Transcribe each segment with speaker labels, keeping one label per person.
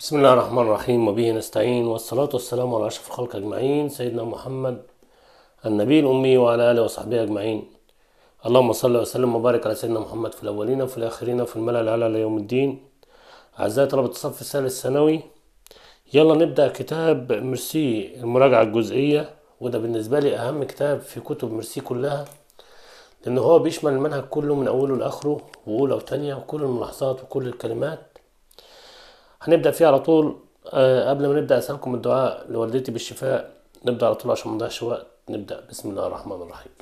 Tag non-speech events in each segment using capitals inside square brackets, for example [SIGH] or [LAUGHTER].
Speaker 1: بسم الله الرحمن الرحيم وبه نستعين والصلاة والسلام على أشرف الخلق أجمعين سيدنا محمد النبي الأمي وعلى آله وصحبه أجمعين اللهم صل وسلم وبارك على سيدنا محمد في الأولين وفي الآخرين وفي الملأ الأعلى ليوم الدين أعزائي طلبة الصف الثالث الثانوي يلا نبدأ كتاب ميرسي المراجعة الجزئية وده بالنسبة لي أهم كتاب في كتب ميرسي كلها لأن هو بيشمل المنهج كله من أوله لآخره وأولى وتانية وكل الملاحظات وكل الكلمات هنبدأ فيها على طول آه، قبل ما نبدأ أسألكم الدعاء لوالدتي بالشفاء نبدأ على طول عشان ما نضيعش وقت نبدأ بسم الله الرحمن الرحيم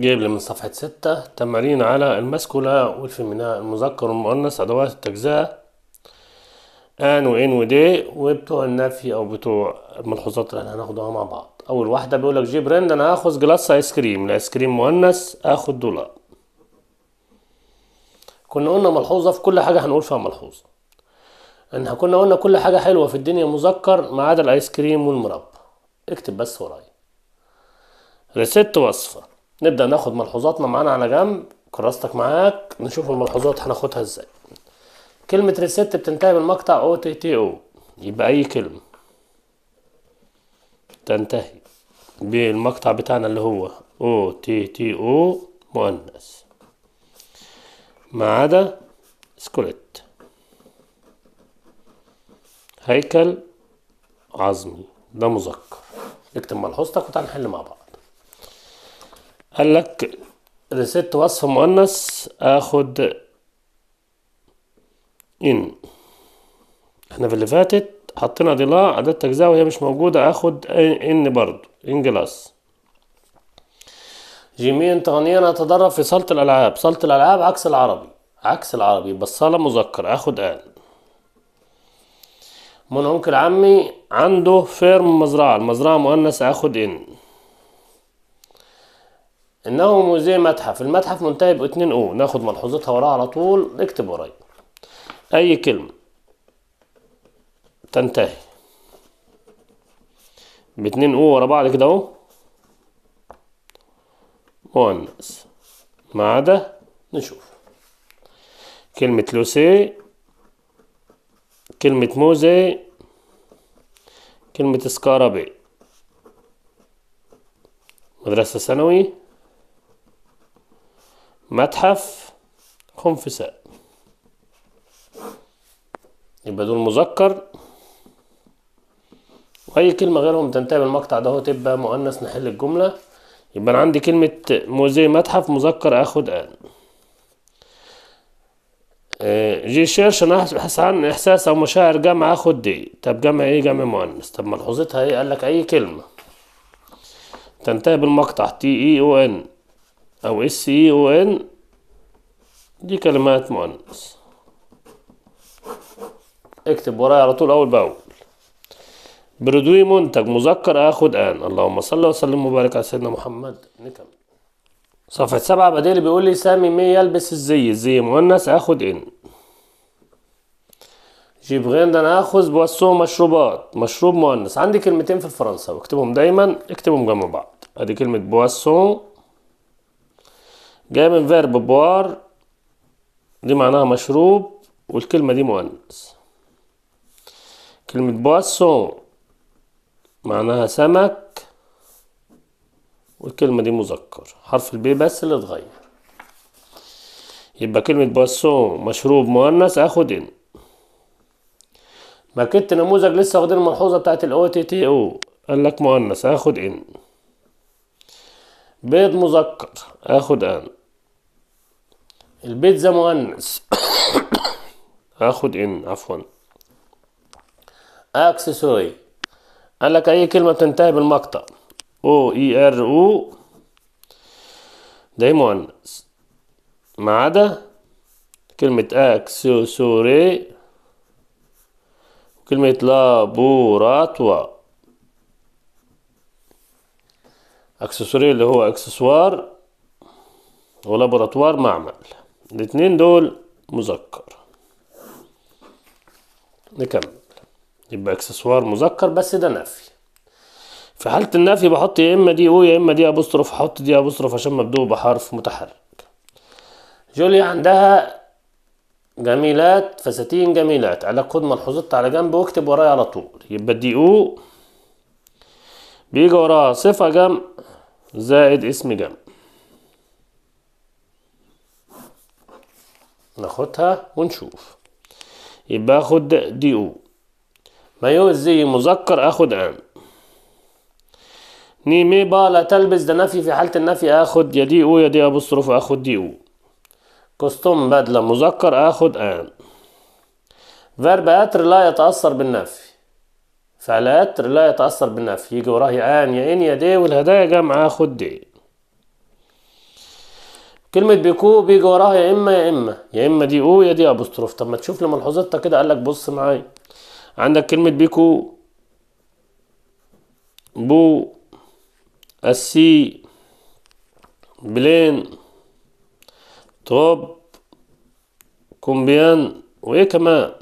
Speaker 1: جايب لي من صفحة ستة تمارين على المسكولة والفيميناء المذكر والمؤنث أدوات التجزئة ان وان ودي وبتوع النفي او بتوع الملحوظات اللي هناخدها مع بعض اول واحده بيقول لك جيب رند انا هاخد جلاس ايس كريم الايس كريم مؤنث اخد دولار كنا قلنا ملحوظه في كل حاجه هنقول فيها ملحوظه ان كنا قلنا كل حاجه حلوه في الدنيا مذكر ما عدا الايس كريم والمربى اكتب بس ورايا ريست وصفه نبدا ناخد ملحوظاتنا معانا على جنب كراستك معاك نشوف الملحوظات هناخدها ازاي كلمة ريست بتنتهي بالمقطع او تي تي او يبقى اي كلمة تنتهي بالمقطع بتاعنا اللي هو او تي تي او مؤنث ما عدا سكوليت هيكل عظمي ده مذكر اكتب ملحوظتك وتعالى نحل مع بعض قال لك ريست وصف مؤنث اخد ان احنا في اللي فاتت حطينا دي لا عدد تجزئة وهي مش موجودة اخد ان برضو ان جلاس جيمين تغنيا اتدرب في صالة الالعاب صالة الالعاب عكس العربي عكس العربي صاله مذكر اخد ان من انكل عمي عنده فيرم مزرعة المزرعة مؤنث اخد ان انه موزي متحف المتحف منتهي باتنين او ناخد ملحوظتها وراها على طول اكتب ورايا أي كلمة تنتهي باتنين أو ورا بعض كده أهو مؤنث ما عدا نشوف كلمة لوسي كلمة موزي كلمة سكارابي مدرسة ثانوي متحف خنفساء يبقى دول مذكر واي كلمه غيرهم تنتهي بالمقطع ده تبقى مؤنث نحل الجمله يبقى انا عندي كلمه موزي متحف مذكر اخد ان آه، جي شيرش انا احس عن احساس او مشاعر جمع اخد دي طب جمع ايه جمع مؤنث طب ملحوظتها ايه قال لك اي كلمه تنتهي بالمقطع تي اي e او ان او اس اي او ان دي كلمات مؤنث اكتب ورايا على طول اول باول بردوي منتج مذكر اخد ان اللهم صل وسلم وبارك على سيدنا محمد نكمل صفحة سبعة بديل بيقول لي سامي مي يلبس الزي الزي مؤنث اخد ان جيب ده انا اخذ بوسو مشروبات مشروب مؤنث عندي كلمتين في فرنسا اكتبهم دايما اكتبهم جنب بعض ادي كلمة بوسو جاية من فيرب بوار دي معناها مشروب والكلمة دي مؤنث كلمة بواسون معناها سمك والكلمة دي مذكر حرف البي بس اللي اتغير يبقى كلمة بواسون مشروب مؤنث اخد ان ماكيت نموذج لسه واخدين الملحوظة بتاعت الاو تي تي او قال لك مؤنث اخد ان بيض مذكر اخد ان البيتزا مؤنث [COUGHS] اخد ان عفوا اكسسوري قال لك اي كلمه بتنتهي بالمقطع او اي ار او ده مؤنث ما عدا كلمه اكسسوري وكلمه لابوراتوا اكسسوري اللي هو اكسسوار ولابوراتوار معمل الاتنين دول مذكر نكمل يبقى اكسسوار مذكر بس ده نفي في حالة النفي بحط يا اما دي او يا اما دي ابوستروف احط دي ابوستروف عشان مبدوء بحرف متحرك جوليا عندها جميلات فساتين جميلات على خد ملحوظات على جنب واكتب ورايا على طول يبقى دي او بيجي وراها صفة جمع زائد اسم جمع ناخدها ونشوف يبقى اخد دي او ما يوزي مذكر اخد ني مي با لا تلبس ده نفي في حالة النفي اخد يا دي او يا دي ابوستروف اخد دي او كوستوم بدلة مذكر اخد ام فيرب اتر لا يتأثر بالنفي فعل اتر لا يتأثر بالنفي يجي وراه ان يا ان يا دي والهدايا جمع اخد دي كلمة بيكو بيجي وراها يا إما يا إما يا إما دي أو يا دي أبوستروف طب ما تشوف لملحوظتها كده قال لك بص معايا عندك كلمة بيكو بو السي بلين تروب كومبيان وإيه كمان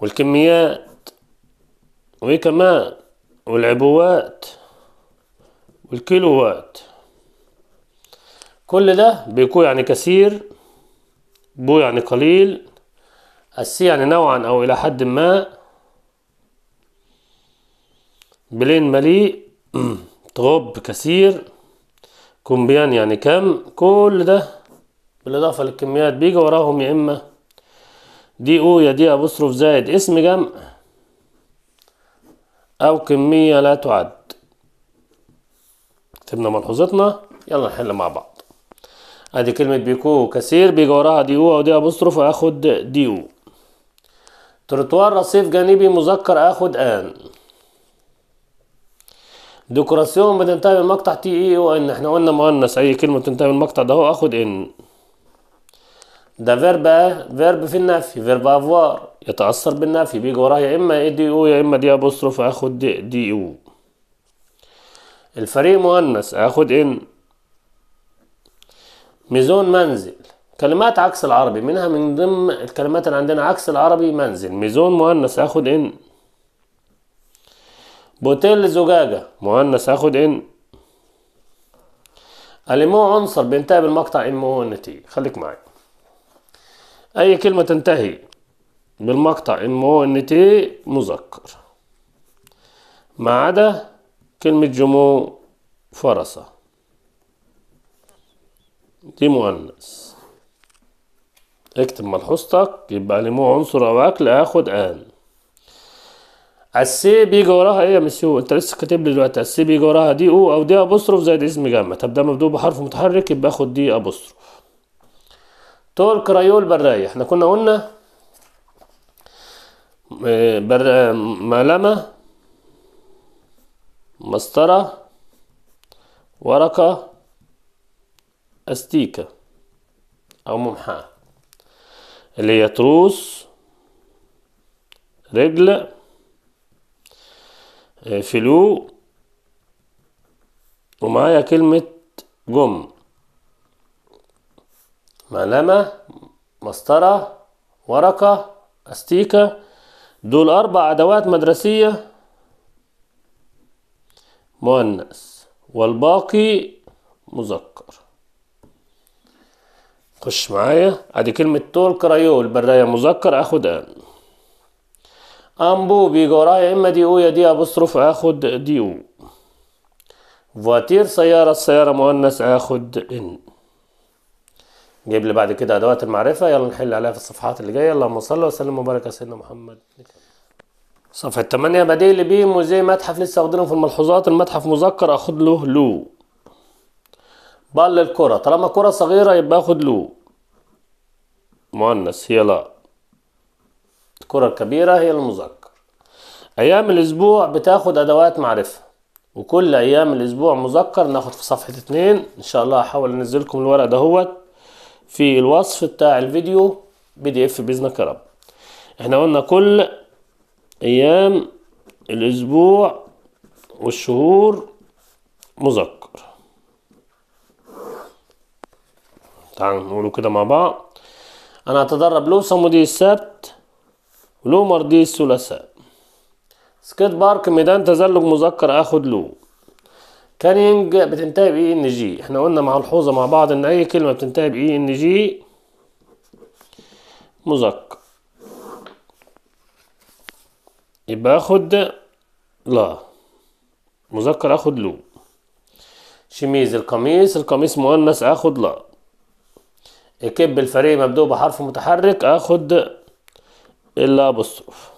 Speaker 1: والكميات وإيه كمان والعبوات والكيلوات كل ده بيكو يعني كثير بو يعني قليل السي يعني نوعا أو إلى حد ما بلين مليء [CLEARS THROAT] تراب كثير كومبيان يعني كم كل ده بالإضافة للكميات بيجي وراهم يا إما دي أو يا دي أبوستروف زائد اسم جمع أو كمية لا تعد سيبنا ملحوظتنا يلا نحل مع بعض ادي كلمة بيكو كثير بيجي وراها دي او او دي ابوستروف واخد دي او ترتوار رصيف جانبي مذكر اخد ان ديكوراسيون بتنتهي بالمقطع تي اي e او ان احنا قلنا مؤنث اي كلمه بتنتهي بالمقطع ده هو اخد ان ده فيرب فيرب في النفي فيرب افوار يتاثر بالنفي بيجي وراه يا اما اي دي او يا اما دي ابوستروف اخد دي, دي او الفريق مؤنث اخد ان ميزون منزل كلمات عكس العربي منها من ضمن الكلمات اللي عندنا عكس العربي منزل ميزون مؤنث هاخد ان بوتيل زجاجة مؤنث هاخد ان اليمو عنصر بينتهي بالمقطع ام او خليك معايا اي كلمة تنتهي بالمقطع ام او مذكر ما عدا كلمة جمو فرصة دي مؤنث اكتب ملحوظتك يبقى ليمو عنصر او اكل اخد ان السي بيجي وراها ايه يا مسيو انت لسه كاتب لي دلوقتي السي بيجي وراها دي او او دي ابوستروف زائد اسم جامعه طب ده مبدوء بحرف متحرك يبقى اخد دي ابوستروف تور كرايول برايه احنا كنا قلنا آه، بر... ملمة مسطرة ورقة أستيكة أو ممحاة اللي هي تروس رجل آه، فلو ومعايا كلمة جم معلمة مسطرة ورقة أستيكة دول أربع أدوات مدرسية مؤنث والباقي مذكر خش معايا ادي كلمة تول كرايول براية مذكر اخد ان امبو بيجي ورايا اما دي او يا دي ابوستروف اخد دي او فواتير سيارة السيارة مؤنث اخد ان جيب لي بعد كده ادوات المعرفة يلا نحل عليها في الصفحات اللي جاية اللهم صل وسلم وبارك على سيدنا محمد صفحة 8 بديل بيه موزي متحف لسه واخدينه في الملحوظات المتحف مذكر اخد له لو بقى للكرة طالما كرة صغيرة يبقى اخد له مؤنث هي لا الكرة الكبيرة هي المذكر أيام الأسبوع بتاخد أدوات معرفة وكل أيام الأسبوع مذكر ناخد في صفحة اتنين إن شاء الله هحاول أنزلكم الورق دهوت في الوصف بتاع الفيديو بي دي اف بإذنك يا رب احنا قلنا كل أيام الأسبوع والشهور مذكر تعالوا نقولوا كده مع بعض انا هتدرب لو صمودي السبت ولو مرضي الثلاثاء سكيت بارك ميدان تزلج مذكر اخد لو كانينج بتنتهي باي ان جي احنا قلنا مع الحوزه مع بعض ان اي كلمه بتنتهي باي ان جي مذكر يبقى اخد لا مذكر اخد لو شميز القميص القميص مؤنث اخد لا اكب الفريق مبدوء بحرف متحرك اخد الا بصف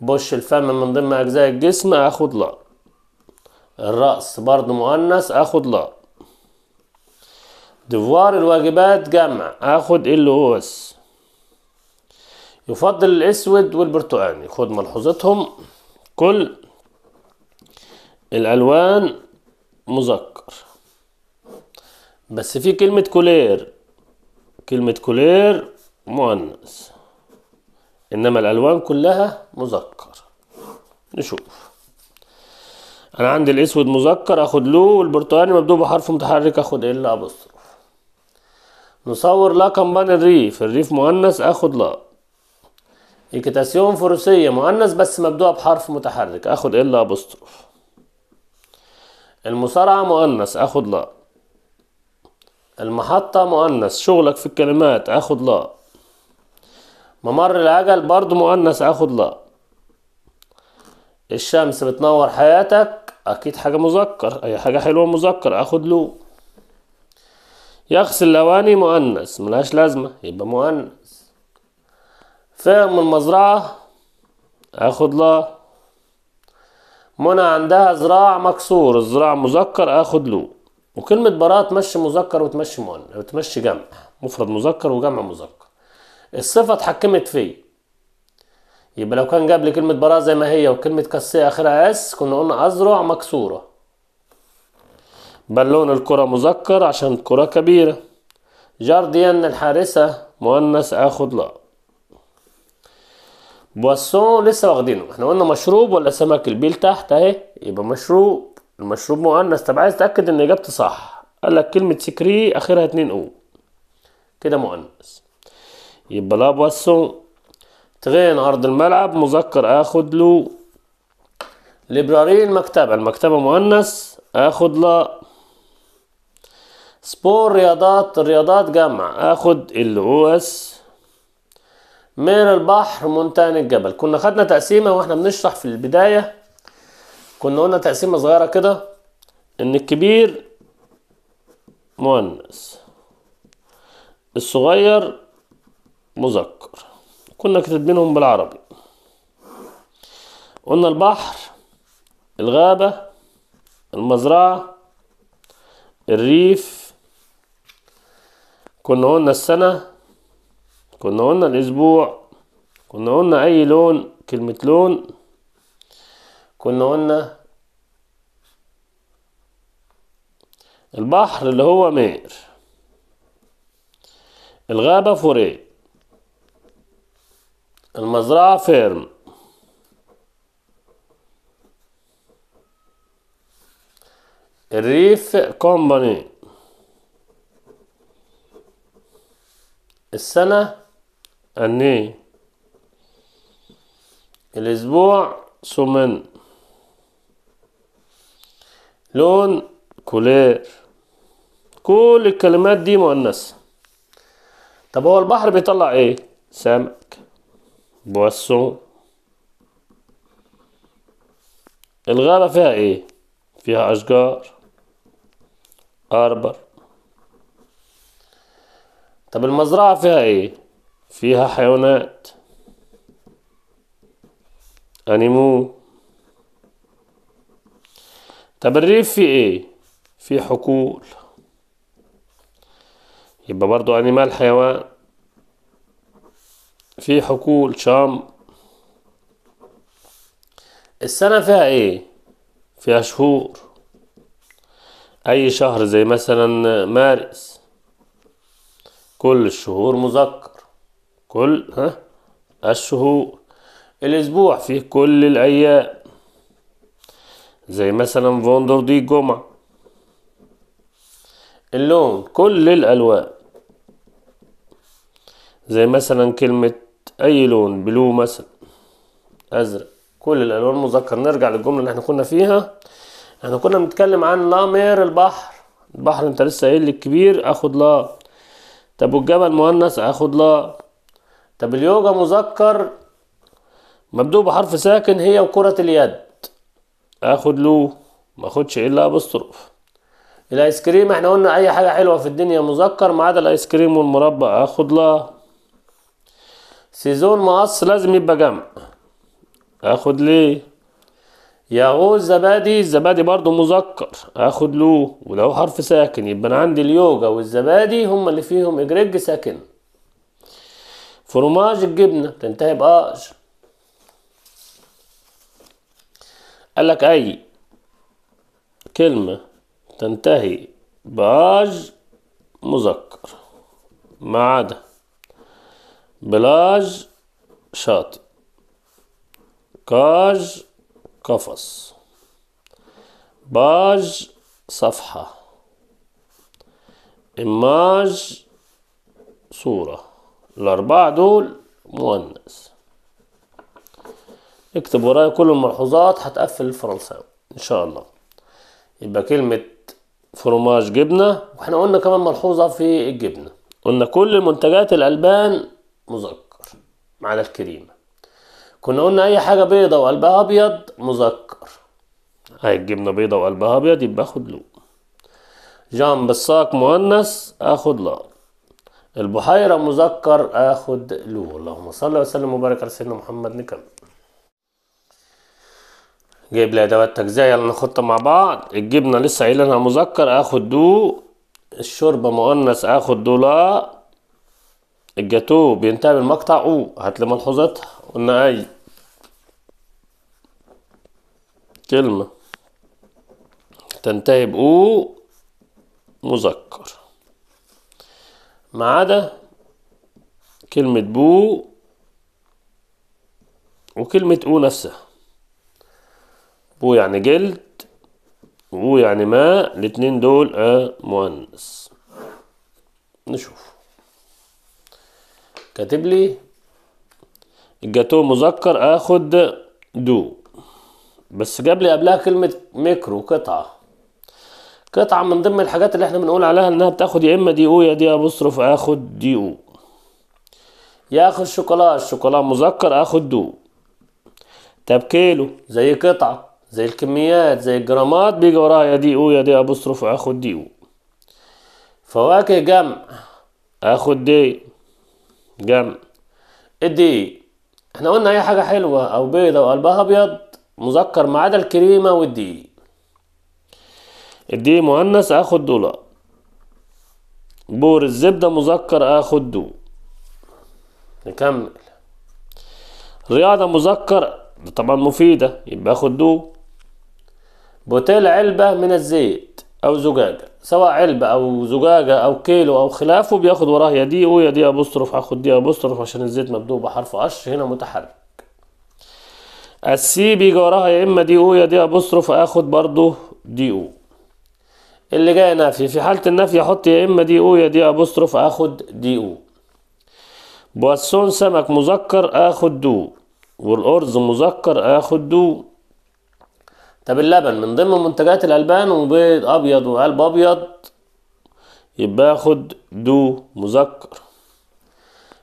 Speaker 1: بوش الفم من ضمن اجزاء الجسم اخد لا الرأس برضه مؤنث اخد لا دفوار الواجبات جمع اخد ال اس يفضل الاسود والبرتقاني خد ملحوظتهم كل الالوان مذكر بس في كلمة كولير كلمة كولير مؤنث إنما الألوان كلها مذكر نشوف أنا عندي الأسود مذكر آخد له والبرتقالي مبدوء بحرف متحرك آخد إلا أبوستروف نصور لا كمبان الريف الريف مؤنث آخد لا إيكيتاسيون فروسية مؤنث بس مبدوء بحرف متحرك آخد إلا أبوستروف المصارعة مؤنث آخد لا المحطة مؤنث شغلك في الكلمات اخد لا ممر العجل برضو مؤنث اخد لا الشمس بتنور حياتك اكيد حاجة مذكر اي حاجة حلوة مذكر اخد له يغسل الاواني مؤنث ملهاش لازمة يبقى مؤنث فهم المزرعة اخد لا منى عندها زراع مكسور الزراع مذكر اخد له وكلمة براءة تمشي مذكر وتمشي مؤنث وتمشي جمع مفرد مذكر وجمع مذكر الصفة اتحكمت فيه يبقى لو كان جاب لي كلمة براءة زي ما هي وكلمة كسية آخرها اس كنا قلنا أزرع مكسورة بالون الكرة مذكر عشان كرة كبيرة جارديان الحارسة مؤنث آخد لا بواسون لسه واخدينه احنا قلنا مشروب ولا سمك البيل تحت اهي يبقى مشروب المشروب مؤنث طب عايز اتاكد ان اجابتي صح قال لك كلمه سكري اخرها 2 او كده مؤنث يبقى لا بوسو تغين عرض الملعب مذكر اخد له ليبراري المكتبه المكتبه مؤنث اخد لا سبور رياضات الرياضات جمع اخد الاو اس من البحر منتان الجبل كنا خدنا تقسيمه واحنا بنشرح في البدايه كنا قلنا تقسيمة صغيرة كده إن الكبير مؤنث الصغير مذكر كنا كاتبينهم بالعربي قلنا البحر الغابة المزرعة الريف كنا قلنا السنة كنا قلنا الأسبوع كنا قلنا أي لون كلمة لون كنا قلنا البحر اللي هو مير الغابة فوري المزرعة فيرم الريف كومباني السنة أني الأسبوع سمن لون كولير كل الكلمات دي مؤنثة طب هو البحر بيطلع ايه سمك بوسون الغابة فيها ايه فيها اشجار اربر طب المزرعة فيها ايه فيها حيوانات انيمون طب الريف في ايه في حقول يبقى برضو انيمال حيوان في حقول شام السنة فيها ايه فيها شهور اي شهر زي مثلا مارس كل الشهور مذكر كل ها الشهور الاسبوع فيه كل الايام زي مثلا دي جمعة اللون كل الألوان زي مثلا كلمة أي لون بلو مثلا أزرق كل الألوان مذكر نرجع للجملة اللي احنا كنا فيها احنا كنا بنتكلم عن لامير البحر البحر انت لسه قايل لي الكبير اخد لا طب والجبل مؤنث اخد لا طب اليوجا مذكر مبدوء بحرف ساكن هي وكرة اليد اخد له ما اخدش الا ابستروف الايس كريم احنا قلنا اي حاجه حلوه في الدنيا مذكر ما عدا الايس كريم والمربى اخد لا سيزون مقص لازم يبقى جمع اخد ليه يغوز زبادي الزبادي برضو مذكر اخد له ولو حرف ساكن يبقى انا عندي اليوجا والزبادي هما اللي فيهم اجريج ساكن فرماج الجبنه تنتهي باش قال لك أي كلمة تنتهي باج مذكر ما عدا بلاج شاطئ كاج قفص باج صفحة إماج صورة الأربعة دول مؤنث اكتب ورايا كل الملحوظات هتقفل الفرنساوي ان شاء الله يبقى كلمة فرماج جبنة واحنا قلنا كمان ملحوظة في الجبنة قلنا كل منتجات الألبان مذكر معنا الكريمة كنا قلنا أي حاجة بيضة وقلبها أبيض مذكر هاي الجبنة بيضة وقلبها أبيض يبقى آخد لو جام بالساق مؤنث آخد لا البحيرة مذكر آخد لو اللهم صل وسلم وبارك على سيدنا محمد نكمل جايب لي ادوات تجزئه يلا نخط مع بعض الجبنه لسه انا مذكر اخد دو الشوربه مؤنث اخد دولا الجاتو بينتهي بالمقطع او هات لي ملحوظاتها قلنا اي كلمه تنتهي بأو مذكر ما عدا كلمة بو وكلمة أو نفسها بو يعني جلد وبو يعني ماء الاتنين دول آه مؤنث نشوف كاتب لي الجاتو مذكر اخد دو بس جاب لي قبلها كلمة ميكرو قطعة قطعة من ضمن الحاجات اللي احنا بنقول عليها انها بتاخد يا اما دي او يا دي ابصرف اخد دي او ياخد شوكولا الشوكولا مذكر اخد دو طب كيلو زي قطعة زي الكميات زي الجرامات بيجي ورايا دي او يا دي ابوستروف اخد دي او فواكه جمع اخد دي جمع الدي احنا قلنا اي حاجه حلوه او بيضه وقلبها ابيض مذكر ما عدا الكريمه والدي الدي مؤنث اخد دولار بور الزبده مذكر اخد دو نكمل رياضه مذكر طبعا مفيده يبقى اخد دو بوتيل علبة من الزيت أو زجاجة سواء علبة أو زجاجة أو كيلو أو خلافه بياخد وراه يا دي أو يا دي أبوستروف هاخد دي أبوستروف عشان الزيت مبدوء بحرف أش هنا متحرك السي بيجي وراها يا إما دي أو يا دي أبوستروف آخد برضه دي أو اللي جاي نفي في حالة النفي أحط يا إما دي أو يا دي أبوستروف آخد دي أو بوسون سمك مذكر آخد دو والأرز مذكر آخد دو طب اللبن من ضمن منتجات الألبان وبيض أبيض وقلب أبيض يبقى آخد دو مذكر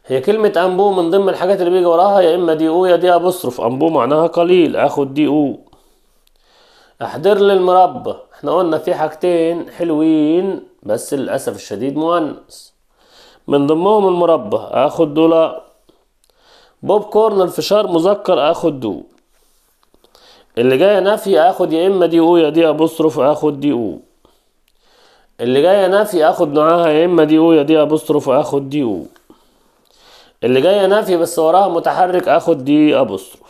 Speaker 1: هي كلمة أنبو من ضمن الحاجات اللي بيجي وراها يا إما دي أو يا دي أبصرف أنبو معناها قليل آخد دي أو أحضر لي المربى إحنا قلنا في حاجتين حلوين بس للأسف الشديد مؤنث من ضمنهم المربى آخد دولا بوب كورن الفشار مذكر آخد دو اللي جايه نفي اخد يا اما دي او يا دي ابوستروف اخد دي او اللي جايه نفي اخد معاها يا اما دي او يا دي ابوستروف اخد دي او اللي جايه نفي بس وراها متحرك اخد دي ابوستروف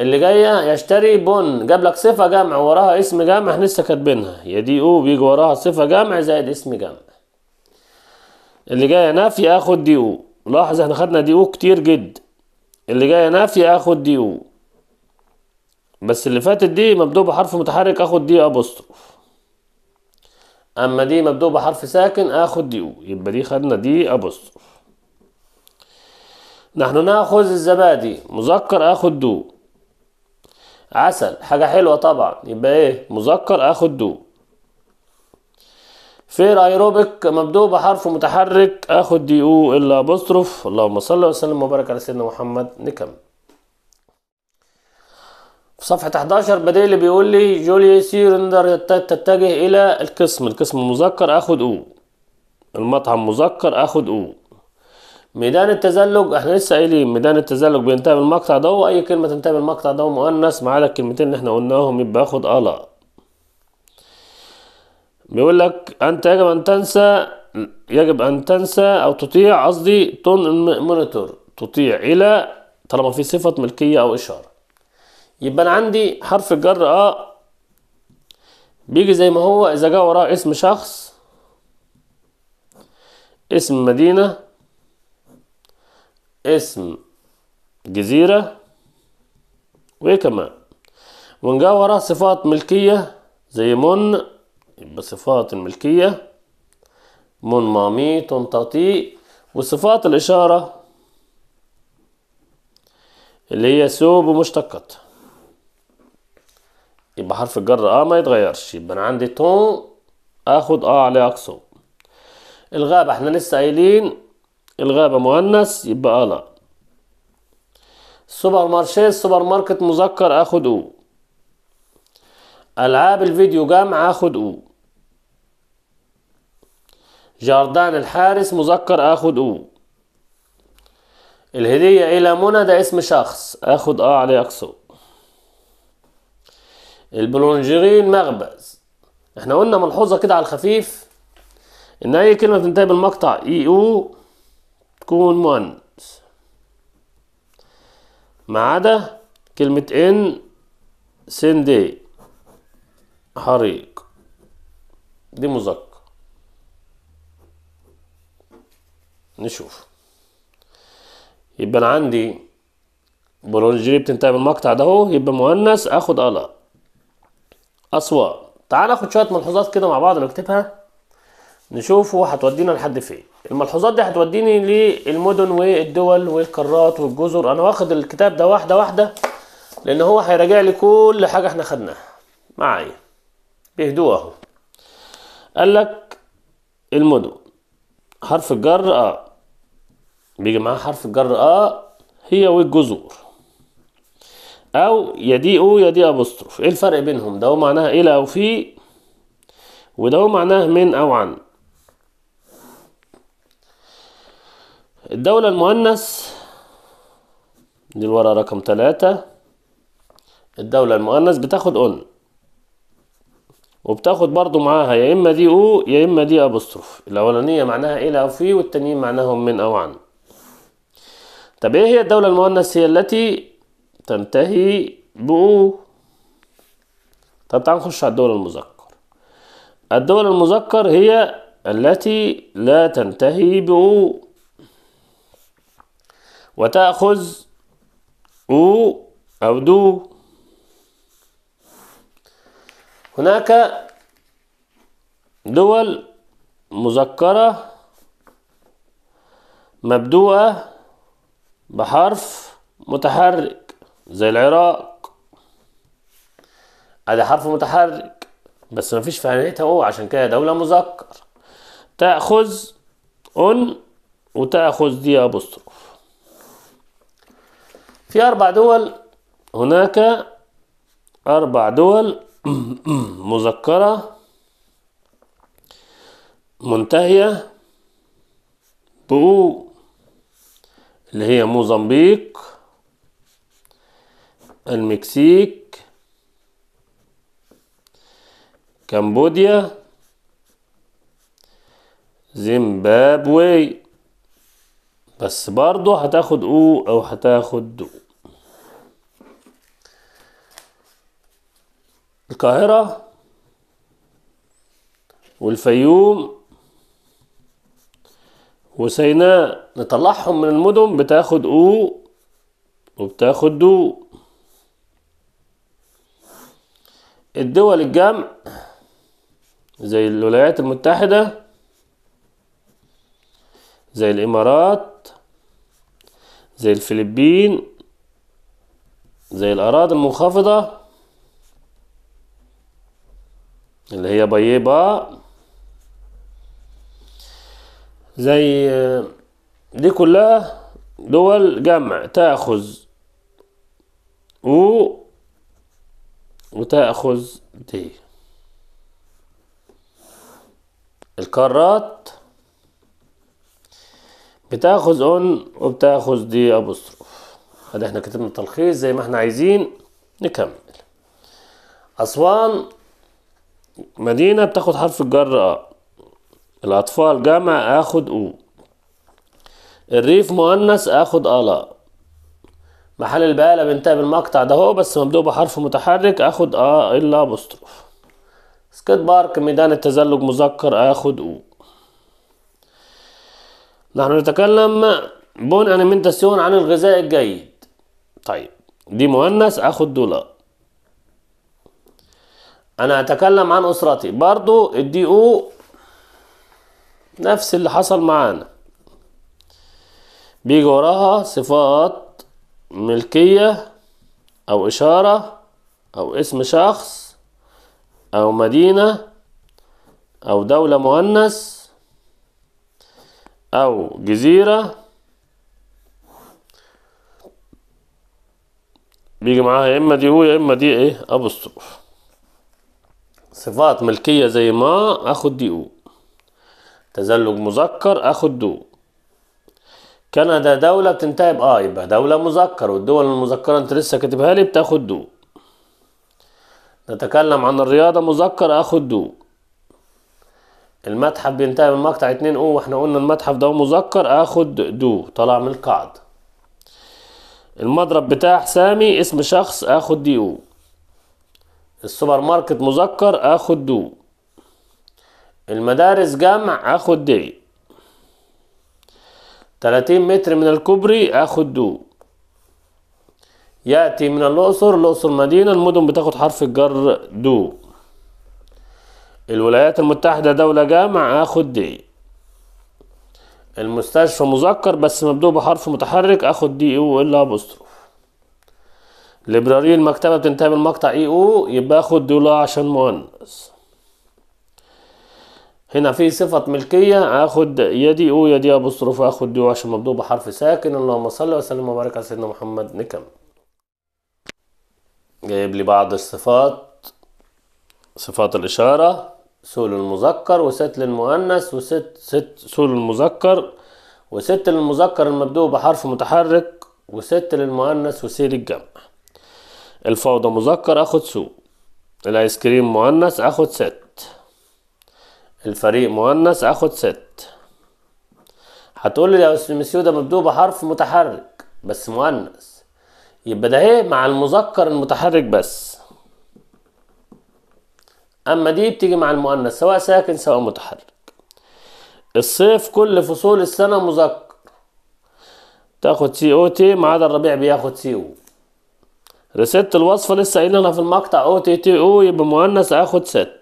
Speaker 1: اللي جايه يشتري بن جاب لك صفه جمع وراها اسم جمع احنا لسه كاتبينها يا دي او بيجي وراها صفه جمع زائد اسم جمع اللي جايه نفي اخد دي او لاحظ احنا خدنا دي او كتير جدا اللي جايه نفي اخد دي او بس اللي فاتت دي مبدوء بحرف متحرك اخد دي ابوستروف اما دي مبدوء بحرف ساكن اخد دي او يبقى دي خدنا دي ابوستروف نحن ناخذ الزبادي مذكر اخد دو عسل حاجة حلوة طبعا يبقى ايه مذكر اخد دو فير ايروبيك مبدوء بحرف متحرك اخد دي او الا ابوستروف اللهم صل وسلم وبارك على سيدنا محمد نكمل في صفحة 11 بديل بيقول لي سي سيرندر تتجه إلى القسم القسم المذكر آخد أو المطعم مذكر آخد أو ميدان التزلج احنا لسه قايلين ميدان التزلج بينتهي بالمقطع ده اي كلمه تنتهي بالمقطع ده مؤنث ما عدا الكلمتين اللي احنا قلناهم يبقى اخد الا بيقول لك انت يجب ان تنسى يجب ان تنسى او تطيع قصدي تون مونيتور تطيع الى طالما في صفه ملكيه او اشاره يبقى انا عندي حرف الجر اه بيجي زي ما هو اذا جاء وراه اسم شخص اسم مدينة اسم جزيرة وايه كمان وان جاء وراه صفات ملكية زي من يبقى صفات الملكية من مامي تنططي وصفات الإشارة اللي هي سوب ومشتقاتها يبقى حرف الجر اه ما يتغيرش يبقى انا عندي تون اخد اه عليه اقصو الغابة احنا لسه قايلين الغابة مؤنث يبقى اه لا سوبر مارشي سوبر ماركت مذكر اخد او العاب الفيديو جمع اخد او جاردان الحارس مذكر اخد او الهدية الى منى ده اسم شخص اخد اه عليه اقصو البلونجيري المخبز احنا قلنا ملحوظه كده على الخفيف ان اي كلمه بتنتهي بالمقطع اي e او تكون مؤنث ما عدا كلمه ان سندي حريق دي مذكر نشوف يبقى انا عندي بلونجيري بتنتهي بالمقطع ده يبقى مؤنث اخد الا اسوان تعال ناخد شويه ملحوظات كده مع بعض نكتبها نشوفوا هتودينا لحد فين الملحوظات دي هتوديني للمدن والدول والقارات والجزر انا واخد الكتاب ده واحده واحده لان هو هيراجع لي كل حاجه احنا خدناها معايا بهدوء اهو قال لك المدن حرف الجر اه بيجي معاه حرف الجر اه هي والجزر او يا دي او يا دي ابوستروف ايه الفرق بينهم ده معناها الى إيه او في وده معناه من او عن الدولة المؤنث دي الورقة رقم ثلاثة الدولة المؤنث بتاخد اون وبتاخد برضو معاها يا اما دي او يا اما دي ابوستروف الاولانية معناها الى إيه او في والتانيين معناهم من او عن طب ايه هي الدولة المؤنث هي التي تنتهي ب طب تعال نخش على الدول المذكر الدول المذكر هي التي لا تنتهي ب وتأخذ أو أو دو هناك دول مذكرة مبدوءة بحرف متحرك زي العراق ادي حرف متحرك بس مفيش فيش فعليتها او عشان كده دولة مذكر تأخذ أن وتأخذ دي أبوستروف في أربع دول هناك أربع دول [CLEARS THROAT] مذكرة منتهية بو اللي هي موزمبيق المكسيك كمبوديا زيمبابوي بس برضو هتاخد او او هتاخد دو القاهرة والفيوم وسيناء نطلعهم من المدن بتاخد او وبتاخد دو الدول الجمع زي الولايات المتحدة زي الإمارات زي الفلبين زي الأراضي المنخفضة اللي هي بايبا زي دي كلها دول جمع تأخذ و وتأخذ دي القارات بتاخذ اون وبتاخذ دي ابوستروف هذا احنا كتبنا تلخيص زي ما احنا عايزين نكمل اسوان مدينة بتاخد حرف الجر ا الاطفال جمع اخد او الريف مؤنث اخد الا محل البقالة بينتهي بالمقطع ده هو بس مبدوء بحرف متحرك اخد اه الا بوستروف سكيت بارك ميدان التزلج مذكر اخد او نحن نتكلم بون انيمنتاسيون عن الغذاء الجيد طيب دي مؤنث اخد دولار انا اتكلم عن اسرتي برضو الدي او نفس اللي حصل معانا بيجي وراها صفات ملكية أو إشارة أو اسم شخص أو مدينة أو دولة مؤنث أو جزيرة بيجي معاها يا إما دي هو يا إما دي إيه أبوستروف صفات ملكية زي ما آخد دي أو تزلج مذكر آخد دو كندا دولة بتنتهي بأ آه، يبقى دولة مذكر والدول المذكرة أنت لسه كاتبها لي بتاخد دو نتكلم عن الرياضة مذكر آخد دو المتحف بينتهي مقطع اتنين او واحنا قلنا المتحف ده مذكر آخد دو طلع من القاعدة المضرب بتاع سامي اسم شخص آخد دي او السوبر ماركت مذكر آخد دو المدارس جمع آخد دي 30 متر من الكوبري اخد دو يأتي من الأقصر الأقصر مدينة المدن بتاخد حرف الجر دو الولايات المتحدة دولة جامع اخد دي المستشفى مذكر بس مبدوء بحرف متحرك اخد دي او الا ابوستروف لبراري المكتبة بتنتهي بالمقطع اي او يبقى اخد دولا عشان مؤنث هنا في صفة ملكية اخد يدي او يا ابوستروف اخد دي عشان مبدوء بحرف ساكن اللهم صل وسلم وبارك على سيدنا محمد نكم جايب لي بعض الصفات صفات الإشارة سول المذكر وست للمؤنث وست ست سول المذكر وست للمذكر المبدوء بحرف متحرك وست للمؤنث وسير الجمع الفوضى مذكر اخد سو الايس كريم مؤنث اخد ست الفريق مؤنث اخد ست هتقولي يا استاذ مسيو ده مبدوء بحرف متحرك بس مؤنث يبقى ده ايه مع المذكر المتحرك بس اما دي بتيجي مع المؤنث سواء ساكن سواء متحرك الصيف كل فصول السنه مذكر تاخد سي او تي ما عدا الربيع بياخد سي او ريست الوصفه لسه قايلينها في المقطع او تي تي او يبقى مؤنث اخد ست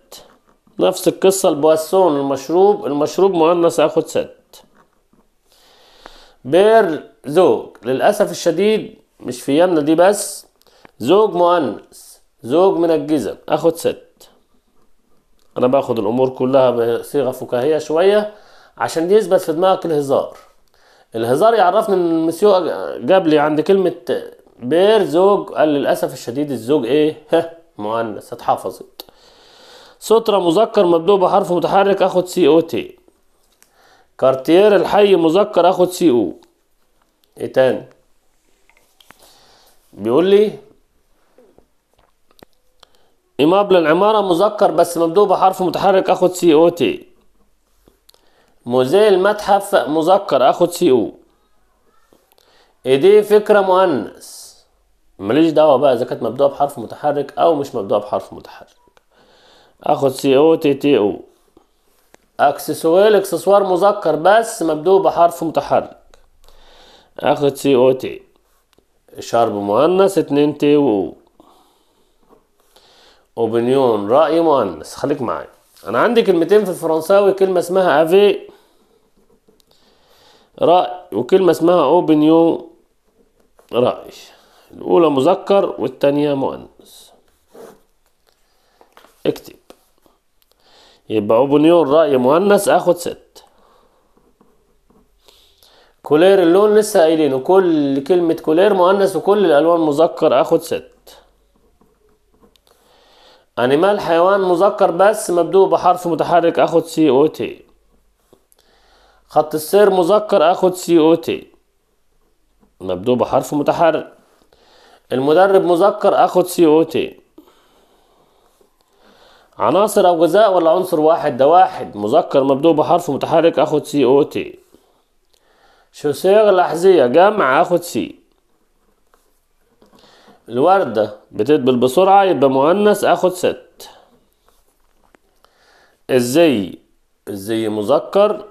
Speaker 1: نفس القصة البواسون المشروب المشروب مؤنث هاخد ست بير زوج للأسف الشديد مش في يمنا دي بس زوج مؤنث زوج من الجزم اخد ست انا باخد الامور كلها بصيغة فكاهية شوية عشان يثبت في دماغك الهزار الهزار يعرفني ان المسيو جاب لي عند كلمة بير زوج قال للأسف الشديد الزوج ايه مؤنث اتحفظت سترة مذكر مبدوء بحرف متحرك اخد سي او تي كارتير الحي مذكر اخد سي او ايه تاني بيقول لي إمابل العمارة مذكر بس مبدوء بحرف متحرك اخد سي او تي موزي المتحف مذكر اخد سي او ايديه فكرة مؤنث ماليش دعوة بقى اذا كانت مبدوءة بحرف متحرك او مش مبدوءة بحرف متحرك اخد سي او تي تي او اكسسوير اكسسوار مذكر بس مبدوء بحرف متحرك اخد سي او تي شرب مؤنث اتنين تي و اوبنيون رأي مؤنث خليك معايا انا عندي كلمتين في الفرنساوي كلمة اسمها افي رأي وكلمة اسمها اوبنيون رأي الأولى مذكر والتانية مؤنث اكتب يبقى اوبنيون رأي مؤنث اخد ست كولير اللون لسه قايلينه كل كلمة كولير مؤنث وكل الألوان مذكر اخد ست أنيمال حيوان مذكر بس مبدوء بحرف متحرك اخد سي او تي خط السير مذكر اخد سي او تي مبدوء بحرف متحرك المدرب مذكر اخد سي او تي عناصر أو غذاء ولا عنصر واحد ده واحد مذكر مبدوء بحرف متحرك أخد سي أو تي شو صيغ الأحذية جمع أخد سي الوردة بتدبل بسرعة يبقى مؤنث أخد ست الزي الزي مذكر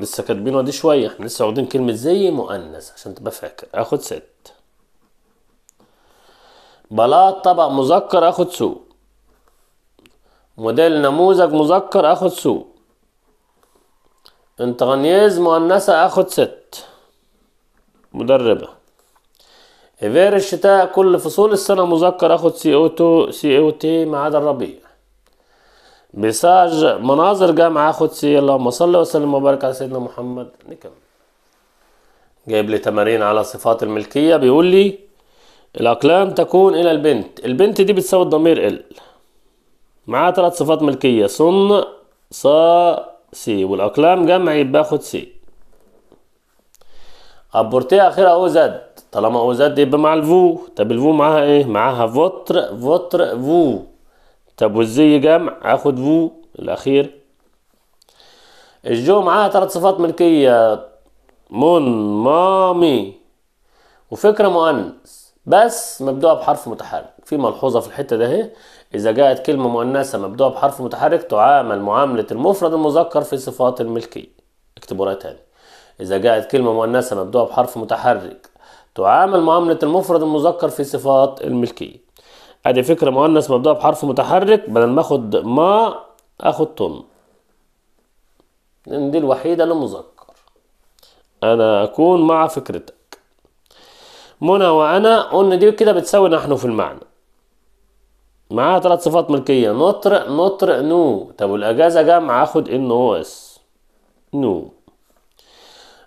Speaker 1: لسه كاتبينها دي شوية احنا لسه واخدين كلمة زي مؤنث عشان تبقى فاكر أخد ست بلاط طبق مذكر أخد سوق موديل نموذج مذكر اخد سو انتغنيز مؤنثة اخد ست مدربة هيفير الشتاء كل فصول السنة مذكر اخد سي او تو سي او تي ما عدا الربيع ميساج مناظر جامعة اخد سي اللهم صل وسلم وبارك على سيدنا محمد نكمل جايب لي تمارين على صفات الملكية بيقول لي الأقلام تكون إلى البنت البنت دي بتساوي الضمير ال معاه ثلاث صفات ملكية صن صا سي والأقلام جمع يبقى خد سي أبورتيه آخرها أو زد طالما أو زد يبقى مع الفو طب الفو معاها إيه؟ معاها فوتر فوتر فو طب والزي جمع آخد فو الأخير الجو معاها ثلاث صفات ملكية مون مامي وفكرة مؤنث بس مبدوءة بحرف متحرك في ملحوظة في الحتة ده اهي إذا جاءت كلمة مؤنثة مبدوعة بحرف متحرك تعامل معاملة المفرد المذكر في صفات الملكية اكتبوا رأي تاني إذا جاءت كلمة مؤنثة مبدوعة بحرف متحرك تعامل معاملة المفرد المذكر في صفات الملكية أدي فكرة مؤنث مبدوعة بحرف متحرك بدل ما آخد ما آخد تم لأن دي الوحيدة اللي مذكر أنا أكون مع فكرتك منى وأنا قلنا دي كده بتساوي نحن في المعنى معاها ثلاث صفات ملكية نطر نطر نو طب والأجازة جمع هاخد النواقص نو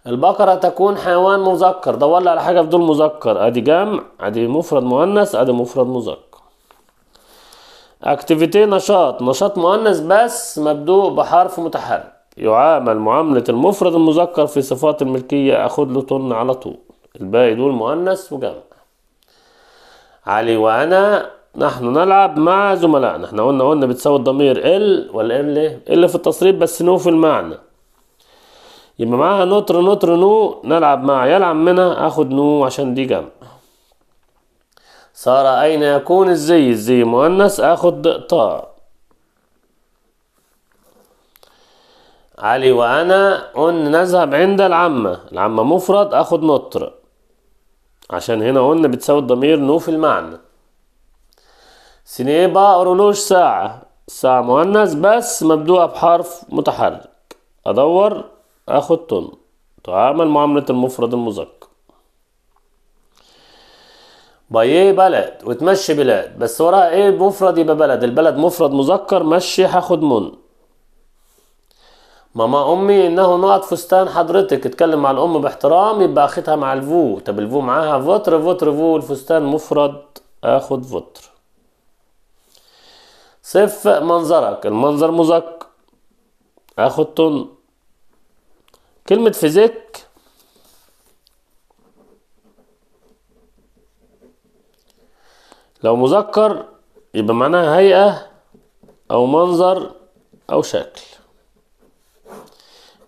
Speaker 1: البقرة تكون حيوان مذكر دور لي على حاجة في دول مذكر ادي جمع ادي مفرد مؤنث ادي مفرد مذكر اكتيفيتي نشاط نشاط مؤنث بس مبدوء بحرف متحرك يعامل معاملة المفرد المذكر في صفات الملكية اخد له طن على طول الباقي دول مؤنث وجمع علي وانا نحن نلعب مع زملائنا احنا قلنا قلنا بتساوي الضمير ال ولا ال إيه؟ ال في التصريف بس نو في المعنى يبقى معاها نطر نطر نو نلعب مع يلعب منها اخد نو عشان دي جمع صار اين يكون الزي الزي مؤنث اخد طاء علي وانا قلنا نذهب عند العمة العمة مفرد اخد نطر عشان هنا قلنا بتساوي الضمير نو في المعنى سنيبة أورولوش ساعة ساعة مؤنث بس مبدوءة بحرف متحرك أدور أخد طن تعامل معاملة المفرد المذكر باي بلد وتمشي بلاد بس وراها ايه مفرد يبقى بلد البلد مفرد مذكر مشي هاخد من ماما امي انه نقط فستان حضرتك اتكلم مع الام باحترام يبقى اخدها مع الفو طب الفو معاها فوتر فوتر فو الفستان مفرد اخد فوتر صف منظرك المنظر مزق اخد طن كلمة فيزيك لو مذكر يبقى معناها هيئة أو منظر أو شكل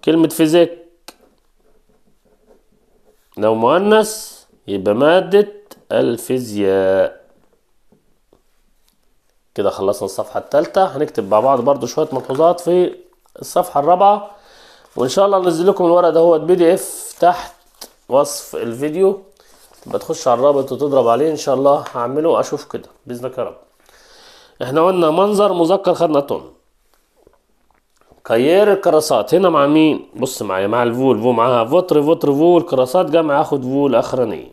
Speaker 1: كلمة فيزيك لو مؤنث يبقى مادة الفيزياء كده خلصنا الصفحة التالتة هنكتب مع بعض برضو شوية ملحوظات في الصفحة الرابعة وان شاء الله انزل لكم الورق هو بي دي اف تحت وصف الفيديو تبقى تخش على الرابط وتضرب عليه ان شاء الله هعمله اشوف كده باذنك يا رب احنا قلنا منظر مذكر خدنا طن كيير الكراسات هنا مع مين بص معايا مع الفول فو معاها فوتر فوتر فول الكراسات جمع اخد فول اخرانيه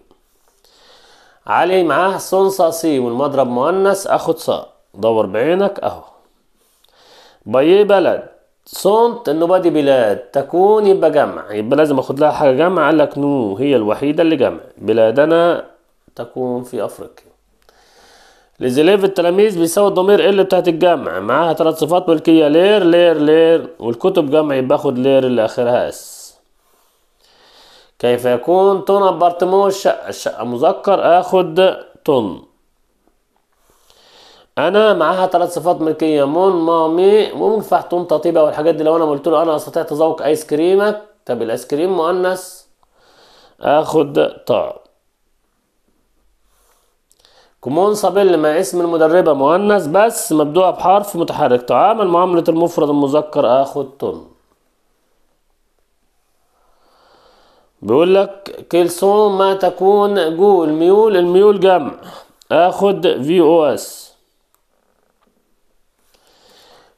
Speaker 1: علي معاه صنصة سي والمضرب مؤنث اخد صاء دور بعينك اهو باي بلد صنت انه بدي بلاد تكون يبقى جمع يبقى لازم اخد لها حاجه جمع قال لك نو هي الوحيده اللي جمع بلادنا تكون في افريقيا لزليف التلاميذ بيساوي الضمير ال بتاعت الجمع معاها ثلاث صفات ملكيه لير لير لير والكتب جمع يبقى اخد لير اللي اخرها اس كيف يكون تون ابارتمون الشقه الشقه مذكر اخد تون انا معاها ثلاث صفات ملكيه مون مامي وينفع طنطا طيبه والحاجات دي لو انا قلت له انا استطيع تذوق ايس كريمك طب الايس كريم مؤنث اخد طعم كومون صابيل مع اسم المدربة مؤنث بس مبدوعة بحرف متحرك تعامل معاملة المفرد المذكر اخد طن بيقول لك كلسون ما تكون جو الميول الميول جمع اخد في او اس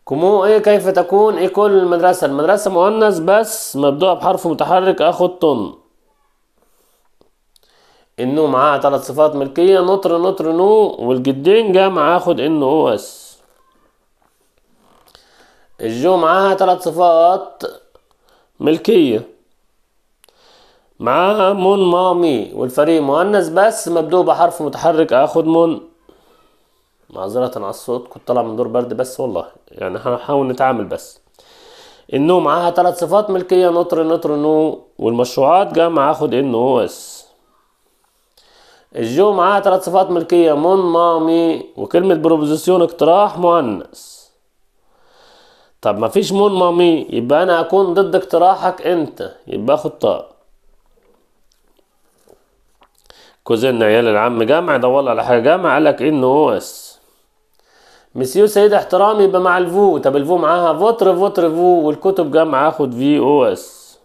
Speaker 1: كومو ايه كيف تكون ايه كل المدرسة المدرسة مؤنث بس مبدوءة بحرف متحرك اخد طن النو معاها ثلاث صفات ملكية نطر نطر نو والجدين جاء اخد ان او اس الجو معاها ثلاث صفات ملكية معاها من مامي والفريق مؤنث بس مبدوء بحرف متحرك اخد من معذرة على الصوت كنت طالع من دور برد بس والله يعني هنحاول نتعامل بس النو معاها ثلاث صفات ملكية نطر نطر نو والمشروعات جمع خد ان اس الجو معاها ثلاث صفات ملكية من مامي وكلمة بروبوزيسيون اقتراح مؤنث طب مفيش مون مامي يبقى انا اكون ضد اقتراحك انت يبقى اخد طاق كوزين عيال العم جامع دور على حاجه جامع قالك انه هو اس مسيو سيد احترامي يبقى مع الفو طب الفو معاها فوتر فوتر فو والكتب جمع هاخد في او اس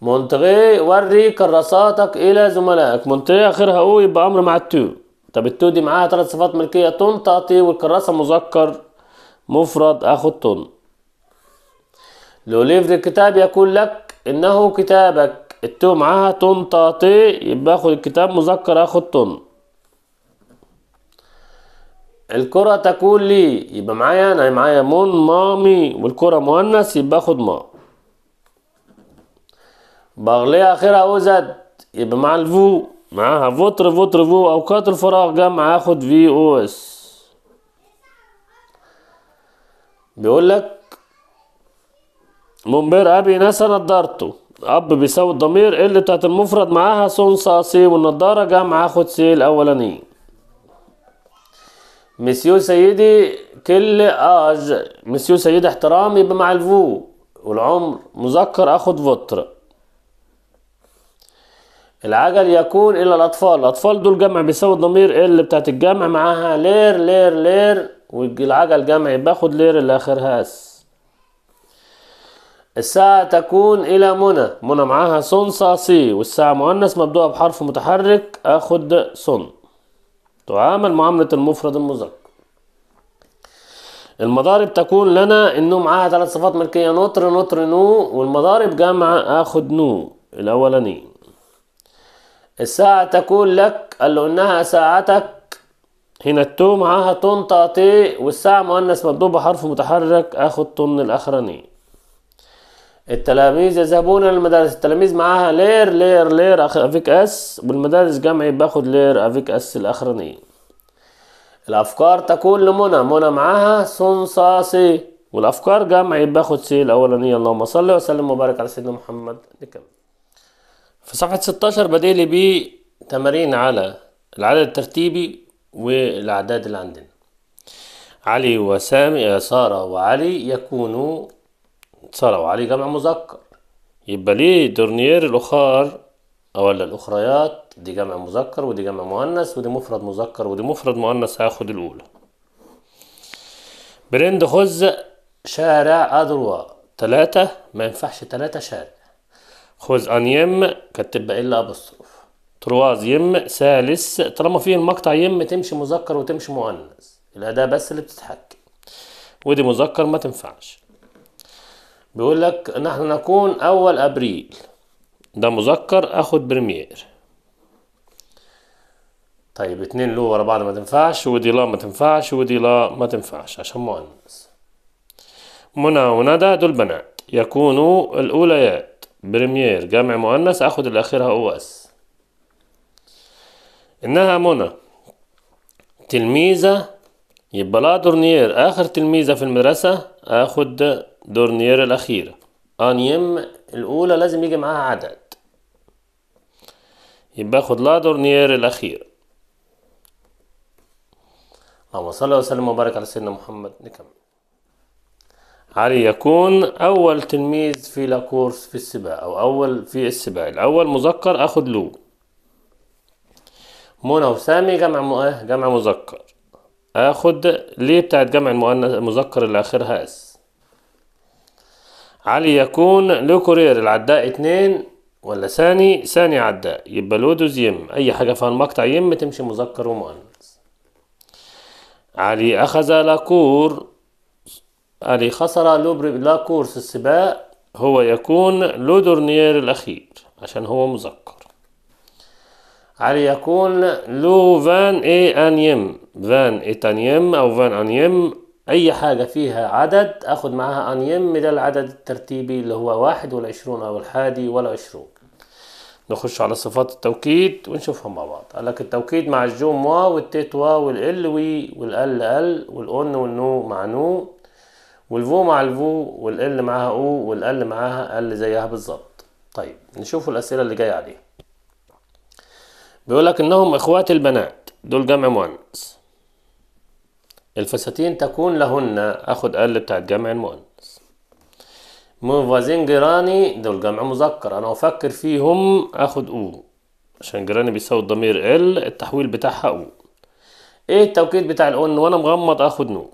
Speaker 1: مونتغي وري كراساتك الى زملائك مونتغي اخرها او يبقى امر مع التو طب التو دي معاها ثلاث صفات ملكيه تون تعطي والكراسه مذكر مفرد اخد تون لو ليفر الكتاب يقول لك انه كتابك التو معاها تون تعطي يبقى اخد الكتاب مذكر اخد تون الكرة تكون لي يبقى معايا انا معايا مون مامي والكرة مؤنث يبقى اخد ما بغلية اخرها او زد يبقى مع الفو معاها فوتر فوتر فو اوقات الفراغ جمع اخد في او اس بيقول لك منبر ابي نسى نضارته اب بيساوي الضمير اللي بتاعت المفرد معاها سونسا سي والنضاره جمع اخد سي الاولاني مسيو سيدي كل اج مسيو سيدي احترام يبقى مع الفو والعمر مذكر اخد فطر العجل يكون الى الاطفال الاطفال دول جمع بيساوي الضمير ال بتاعت الجمع معاها لير لير لير والعجل جمع يبقى اخد لير اللي اخرها اس الساعة تكون إلى منى منى معاها صن صا سي والساعة مؤنث مبدوءة بحرف متحرك اخد صن تعامل معاملة المفرد المذكر المضارب تكون لنا انه معاها ثلاث صفات ملكية نطر نطر نو والمضارب جمع اخد نو الاولاني الساعة تكون لك قال له انها ساعتك هنا التو معاها تون تاتي والساعة مؤنث مضبوب بحرف متحرك اخد تون الاخراني التلاميذ يذهبون إلى المدارس التلاميذ معاها لير لير لير أفيك أس والمدارس جمعي باخد لير أفيك أس الأخرانية الأفكار تكون لمنى منى معاها سونسا سي والأفكار جمعي باخد سي الأولانية اللهم صل وسلم وبارك على سيدنا محمد نكمل في صفحة 16 بديلي بيه تمارين على العدد الترتيبي والأعداد اللي عندنا علي وسامي آه، سارة وعلي يكونوا صاروا عليه جمع مذكر يبقى ليه دورنيير الاخار او الاخريات دي جمع مذكر ودي جمع مؤنث ودي مفرد مذكر ودي مفرد مؤنث هاخد الاولى برند خز شارع أدروا تلاتة ما ينفعش تلاتة شارع خز أن يم بقى إلا أبصرف ترواز يم ثالث طالما فيه المقطع يم تمشي مذكر وتمشي مؤنث الأداة بس اللي بتتحكم ودي مذكر ما تنفعش بيقول لك نحن نكون أول أبريل ده مذكر أخد بريمير طيب اتنين لو ورا بعض ما تنفعش ودي لا ما تنفعش ودي لا ما تنفعش عشان مؤنث منى وندى دول بنات يكونوا الأوليات بريمير جمع مؤنث أخد الأخيرة أو أس إنها منى تلميذة يبقى لا دورنير آخر تلميذة في المدرسة آخد دورنيير الأخيرة أنيم الأولى لازم يجي معاها عدد يبقى اخد لا دورنيير الأخيرة اللهم صل وسلم وبارك على سيدنا محمد نكمل علي يكون أول تلميذ في لاكورس في السباق أو أول في السباق الأول مذكر أخد له منى وسامي جمع مؤه جمع مذكر اخد ليه بتاعت جمع المؤنث المذكر اللي اخرها اس علي يكون لو كورير العداء اتنين ولا ثاني ثاني عداء يبقى الودوز يم اي حاجة فيها المقطع يم تمشي مذكر ومؤنث علي اخذ لاكور علي خسر لاكور لاكورس السباق هو يكون لودورنير الاخير عشان هو مذكر علي يكون لو فان اي ان يم فان ايتان يم او فان ان يم اي حاجة فيها عدد اخد معاها ان يم ده العدد الترتيبي اللي هو واحد والعشرون او الحادي والعشرون نخش على صفات التوكيد ونشوفهم مع بعض قالك التوكيد مع الجوم وا والتيت وا والال وي والال ال والاون والنو مع نو والفو مع الفو والال معاها او والال معاها ال زيها بالظبط طيب نشوف الاسئله اللي جايه عليها بيقولك انهم اخوات البنات دول جمع مؤنث الفساتين تكون لهن اخد ال بتاعت الجمع المؤنث منفازين جيراني دول جمع مذكر انا افكر فيهم اخد او عشان جيراني بيساوي الضمير ال التحويل بتاعها او ايه التوكيد بتاع الان وانا مغمض اخد نو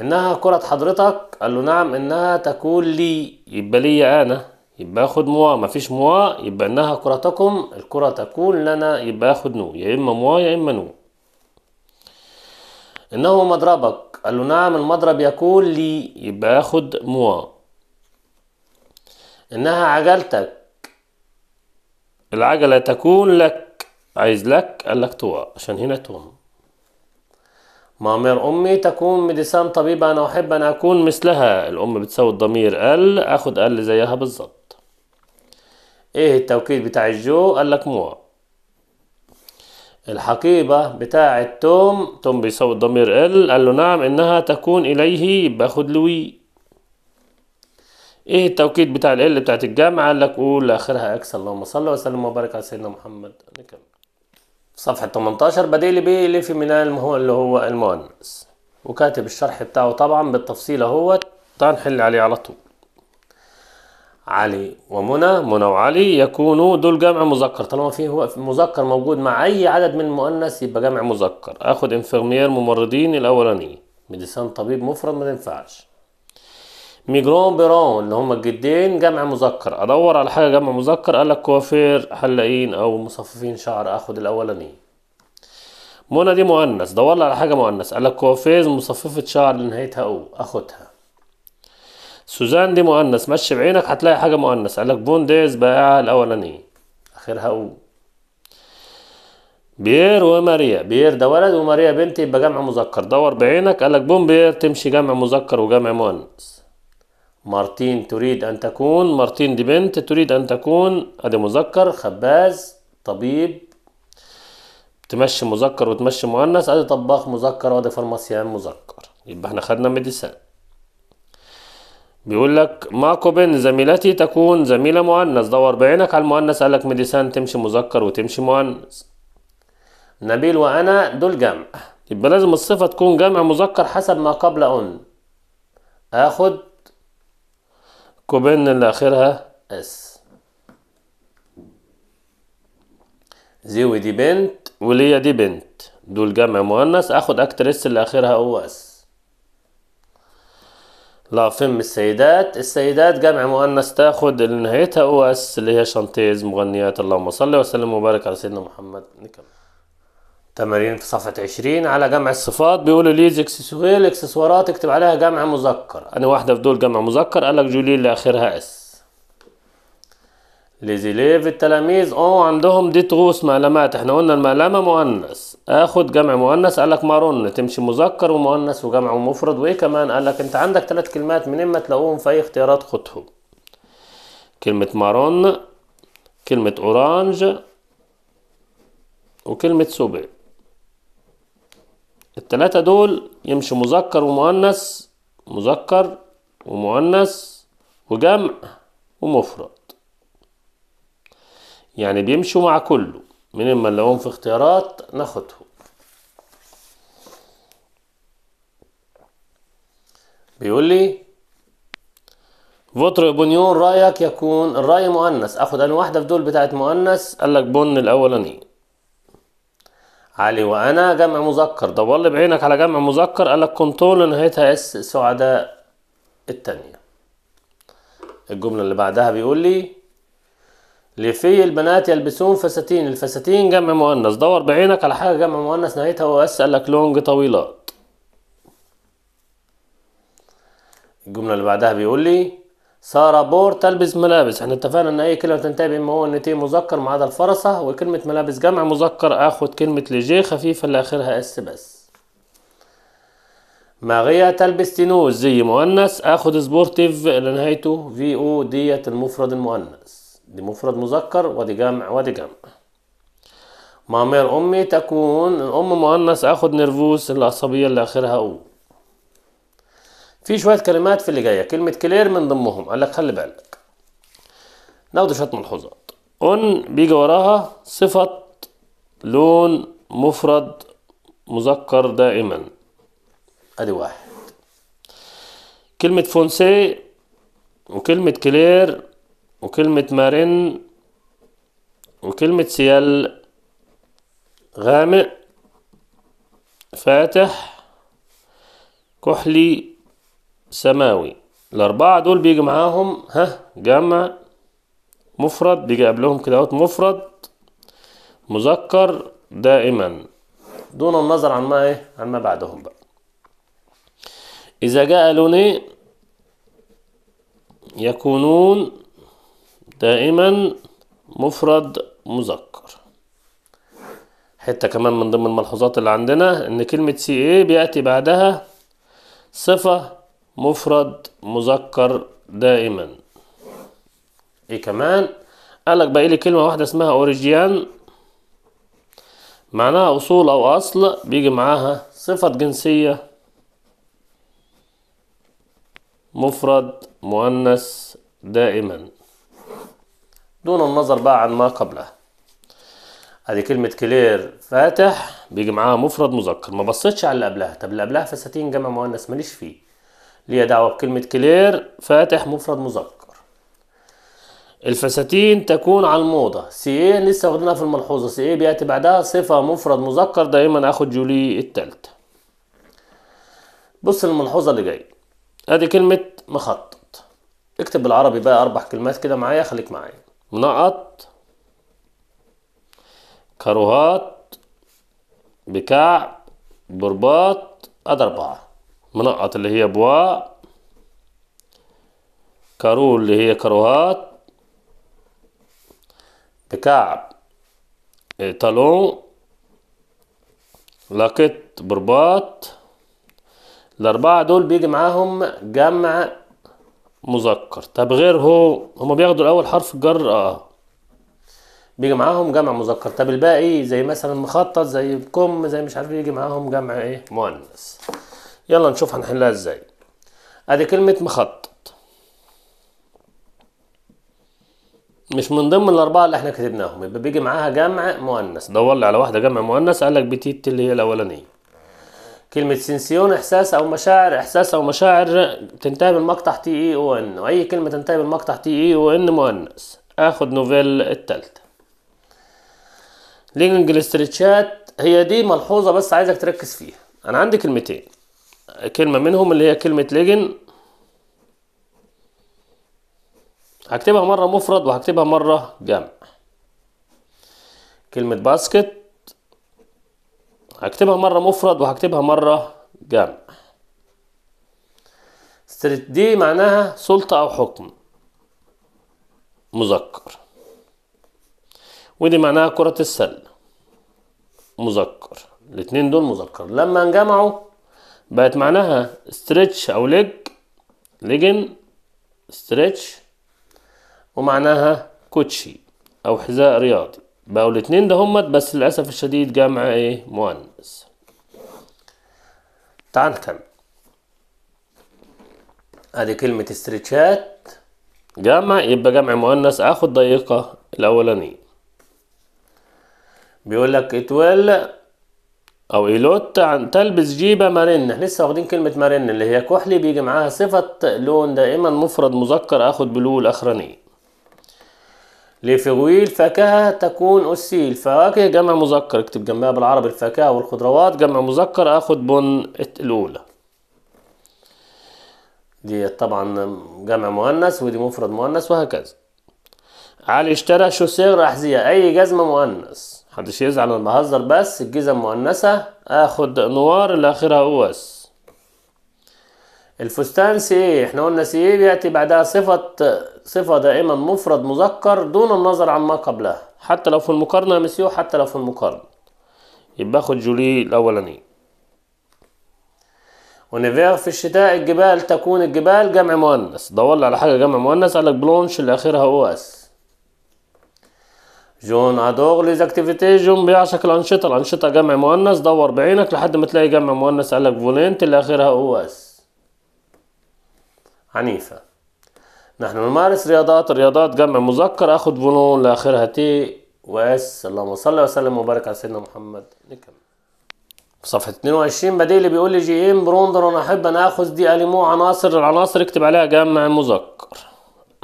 Speaker 1: انها كرة حضرتك قال له نعم انها تكون لي يبقى ليا انا يبقى اخد موا مفيش موا يبقى انها كرتكم الكرة تكون لنا يبقى اخد نو يا اما موا يا اما نو إنه مضربك قال له نعم المضرب يقول لي يبقى ياخد موا إنها عجلتك العجلة تكون لك عايز لك قال لك توا عشان هنا توم مامر أمي تكون مديسام طبيبة أنا أحب أن أكون مثلها الأم بتساوي الضمير ال أخد ال زيها بالظبط إيه التوكيد بتاع الجو قال لك موا الحقيبة بتاعة توم توم بيصوت ضمير ال قال له نعم إنها تكون إليه باخد لوي إيه التوكيد بتاع ال بتاعة الجامعة قال لك قول آخرها إكس اللهم صل وسلم وبارك على سيدنا محمد صفحة 18 بديل بيه لفي من هو اللي هو المؤنث وكاتب الشرح بتاعه طبعا بالتفصيل اهوت تعال نحل عليه على طول علي ومنى منى وعلي يكونوا دول جمع مذكر طالما في هو مذكر موجود مع اي عدد من المؤنث يبقى جمع مذكر اخد انفيرمير ممرضين الاولاني ميديسان طبيب مفرد ما ينفعش ميجرون بيرون اللي هما الجدين جمع مذكر ادور على حاجه جمع مذكر قال لك كوافير حلاقين او مصففين شعر اخد الاولاني منى دي مؤنث دور على حاجه مؤنث قال لك كوافير مصففه شعر لنهايتها او اخدها سوزان دي مؤنث مشي بعينك هتلاقي حاجة مؤنث قالك بونديز بائعة الأولانية آخرها أو بير وماريا بير ده ولد وماريا بنت يبقى جمع مذكر دور بعينك قالك بوم بير تمشي جمع مذكر وجمع مؤنث مارتين تريد أن تكون مارتين دي بنت تريد أن تكون أدي مذكر خباز طبيب تمشي مذكر وتمشي مؤنث أدي طباخ مذكر وأدي فارماسيان مذكر يبقى احنا خدنا ميديسان بيقول لك ماكو زميلتي تكون زميلة مؤنث دور بعينك على المؤنث قال لك ميديسان تمشي مذكر وتمشي مؤنث نبيل وأنا دول جمع يبقى لازم الصفة تكون جمع مذكر حسب ما قبل أن آخد كوبن اللي آخرها اس زي ودي بنت وليا دي بنت دول جمع مؤنث آخد إس اللي آخرها أو اس لا فيلم السيدات السيدات جمع مؤنث تاخد اللي نهايتها اس اللي هي شانتيز مغنيات اللهم صل وسلم وبارك على سيدنا محمد نكمل تمارين في صفحة 20 على جمع الصفات بيقولوا ليز اكسسوار اكسسوارات اكتب عليها جمع مذكر انا واحدة في دول جمع مذكر قال لك جولي اللي اخرها اس ليف التلاميذ اه عندهم دي تروس مقلمات احنا قلنا المقلمة مؤنث اخد جمع مؤنث قال لك مارون تمشي مذكر ومؤنث وجمع ومفرد وايه كمان قال لك انت عندك ثلاث كلمات من اما تلاقوهم في اي اختيارات خدهم كلمة مارون كلمة اورانج وكلمة سوبي التلاتة دول يمشي مذكر ومؤنث مذكر ومؤنث وجمع ومفرد يعني بيمشوا مع كله من الملعون في اختيارات ناخده بيقول لي فوتر بنيون رايك يكون الراي مؤنث اخد انا واحده في دول بتاعت مؤنث قال لك بن الاولاني علي وانا جمع مذكر دور لي بعينك على جمع مذكر قال لك كنترول نهايتها اس سعداء الثانيه الجمله اللي بعدها بيقول لي لفي البنات يلبسون فساتين الفساتين جمع مؤنث دور بعينك على حاجة جمع مؤنث نهايتها واس قال لك لونج طويلات الجملة اللي بعدها بيقول لي سارة بور تلبس ملابس احنا اتفقنا ان اي كلمة تنتهي بما هو ان تي مذكر ما عدا الفرسة وكلمة ملابس جمع مذكر اخد كلمة لجي خفيفة اللي اخرها اس بس ماغية تلبس تينوز زي مؤنث اخد سبورتيف اللي نهايته في او ديت المفرد المؤنث دي مفرد مذكر ودي جمع ودي جمع مامير أمي تكون ام مؤنث أخد نرفوس العصبية اللي آخرها أو في شوية كلمات في اللي جاية كلمة كلير من ضمنهم قال لك خلي بالك ناخد شوية ملحوظات اون بيجي وراها صفة لون مفرد مذكر دائما أدي واحد كلمة فونسي وكلمة كلير وكلمة مارين وكلمة سيال غامق فاتح كحلي سماوي الأربعة دول بيجي معاهم ها جمع مفرد بيجي قبلهم كده اهوت مفرد مذكر دائما دون النظر عن ما ايه عن ما بعدهم بقى إذا جاء لوني يكونون دائما مفرد مذكر حتة كمان من ضمن الملحوظات اللي عندنا ان كلمة سي ايه بيأتي بعدها صفة مفرد مذكر دائما ايه كمان قالك بقى لي كلمة واحدة اسمها اوريجيان معناها اصول او اصل بيجي معاها صفة جنسية مفرد مؤنث دائما دون النظر بقى عن ما قبلها ادي كلمة كلير فاتح بيجي معاها مفرد مذكر ما بصيتش على اللي قبلها طب اللي قبلها فساتين جمع مؤنث ماليش فيه ليها دعوة بكلمة كلير فاتح مفرد مذكر الفساتين تكون على الموضة سي ايه لسه واخدينها في الملحوظة سي ايه بيأتي بعدها صفة مفرد مذكر دائما اخد جولي التالتة بص الملحوظة اللي جاية ادي كلمة مخطط اكتب بالعربي بقى اربع كلمات كده معايا خليك معايا نقط كروهات بكعب برباط ادي اربعه منقط اللي هي بواء كارو اللي هي كروهات بكعب طالون إيه، لقط برباط الأربعة دول بيجي معاهم جمع مذكر طب غير هو هما بياخدوا الاول حرف الجر اه بيجي معاهم جمع مذكر طب الباقي زي مثلا مخطط زي كم زي مش عارف إيه، يجي معاهم جمع ايه مؤنث يلا نشوف هنحلها ازاي ادي كلمه مخطط مش من ضمن الاربعه اللي احنا كتبناهم يبقى بيجي معاها جمع مؤنث دور لي على واحده جمع مؤنث قال لك بتيت اللي هي الاولانيه كلمة سنسيون إحساس أو مشاعر إحساس أو مشاعر تنتهي بالمقطع تي إي e أو إن وأي كلمة تنتهي بالمقطع تي إي e أو إن مؤنث آخد نوفيل التالتة لينجل ستريتشات هي دي ملحوظة بس عايزك تركز فيها أنا عندي كلمتين كلمة منهم اللي هي كلمة ليجن هكتبها مرة مفرد وهكتبها مرة جمع كلمة باسكت هكتبها مرة مفرد وهكتبها مرة جمع دي معناها سلطة أو حكم مذكر ودي معناها كرة السلة مذكر الاتنين دول مذكر لما انجمعوا بقت معناها ستريتش أو ليج ليجن ستريتش ومعناها كوتشي أو حذاء رياضي بقوا الاتنين ده همت بس للأسف الشديد جمع إيه مؤنث تعال نكمل هذه كلمة استرتشات جمع يبقى جمع مؤنث اخد ضيقة الاولانية بيقول لك اتول او ايلوت عن تلبس جيبه مرن احنا لسه واخدين كلمه مرن اللي هي كحلي بيجي معاها صفه لون دائما مفرد مذكر اخد بلول أخرانية لفغوي فاكهة تكون أسي الفواكه جمع مذكر اكتب جنبها بالعربي الفاكهة والخضروات جمع مذكر اخد بن الأولى دي طبعا جمع مؤنث ودي مفرد مؤنث وهكذا علي اشترى شوسير أحذية أي جزمة مؤنث محدش يزعل أنا بهزر بس الجزم مؤنثة اخد نوار اللي اخرها اوس الفستان سي احنا قلنا سي بياتي بعدها صفة صفة دائما مفرد مذكر دون النظر عما قبلها حتى لو في المقارنة يا مسيو حتى لو في المقارنة يبقى خد جولي الأولاني ونيفير في الشتاء الجبال تكون الجبال جمع مؤنث دور لي على حاجة جمع مؤنث قالك بلونش اللي آخرها أو أس جون ادور ليز اكتيفيتي جون بيعشق الأنشطة الأنشطة جمع مؤنث دور بعينك لحد ما تلاقي جمع مؤنث قالك فولنت اللي آخرها أو أس عنيفة نحن نمارس رياضات الرياضات جمع مذكر اخد بنون لاخرها تي واس اللهم صل وسلم وبارك على سيدنا محمد نكمل صفحة 22 بديلي بيقول لي جي ام بروندر انا احب ان اخذ دي الي مو عناصر العناصر اكتب عليها جمع مذكر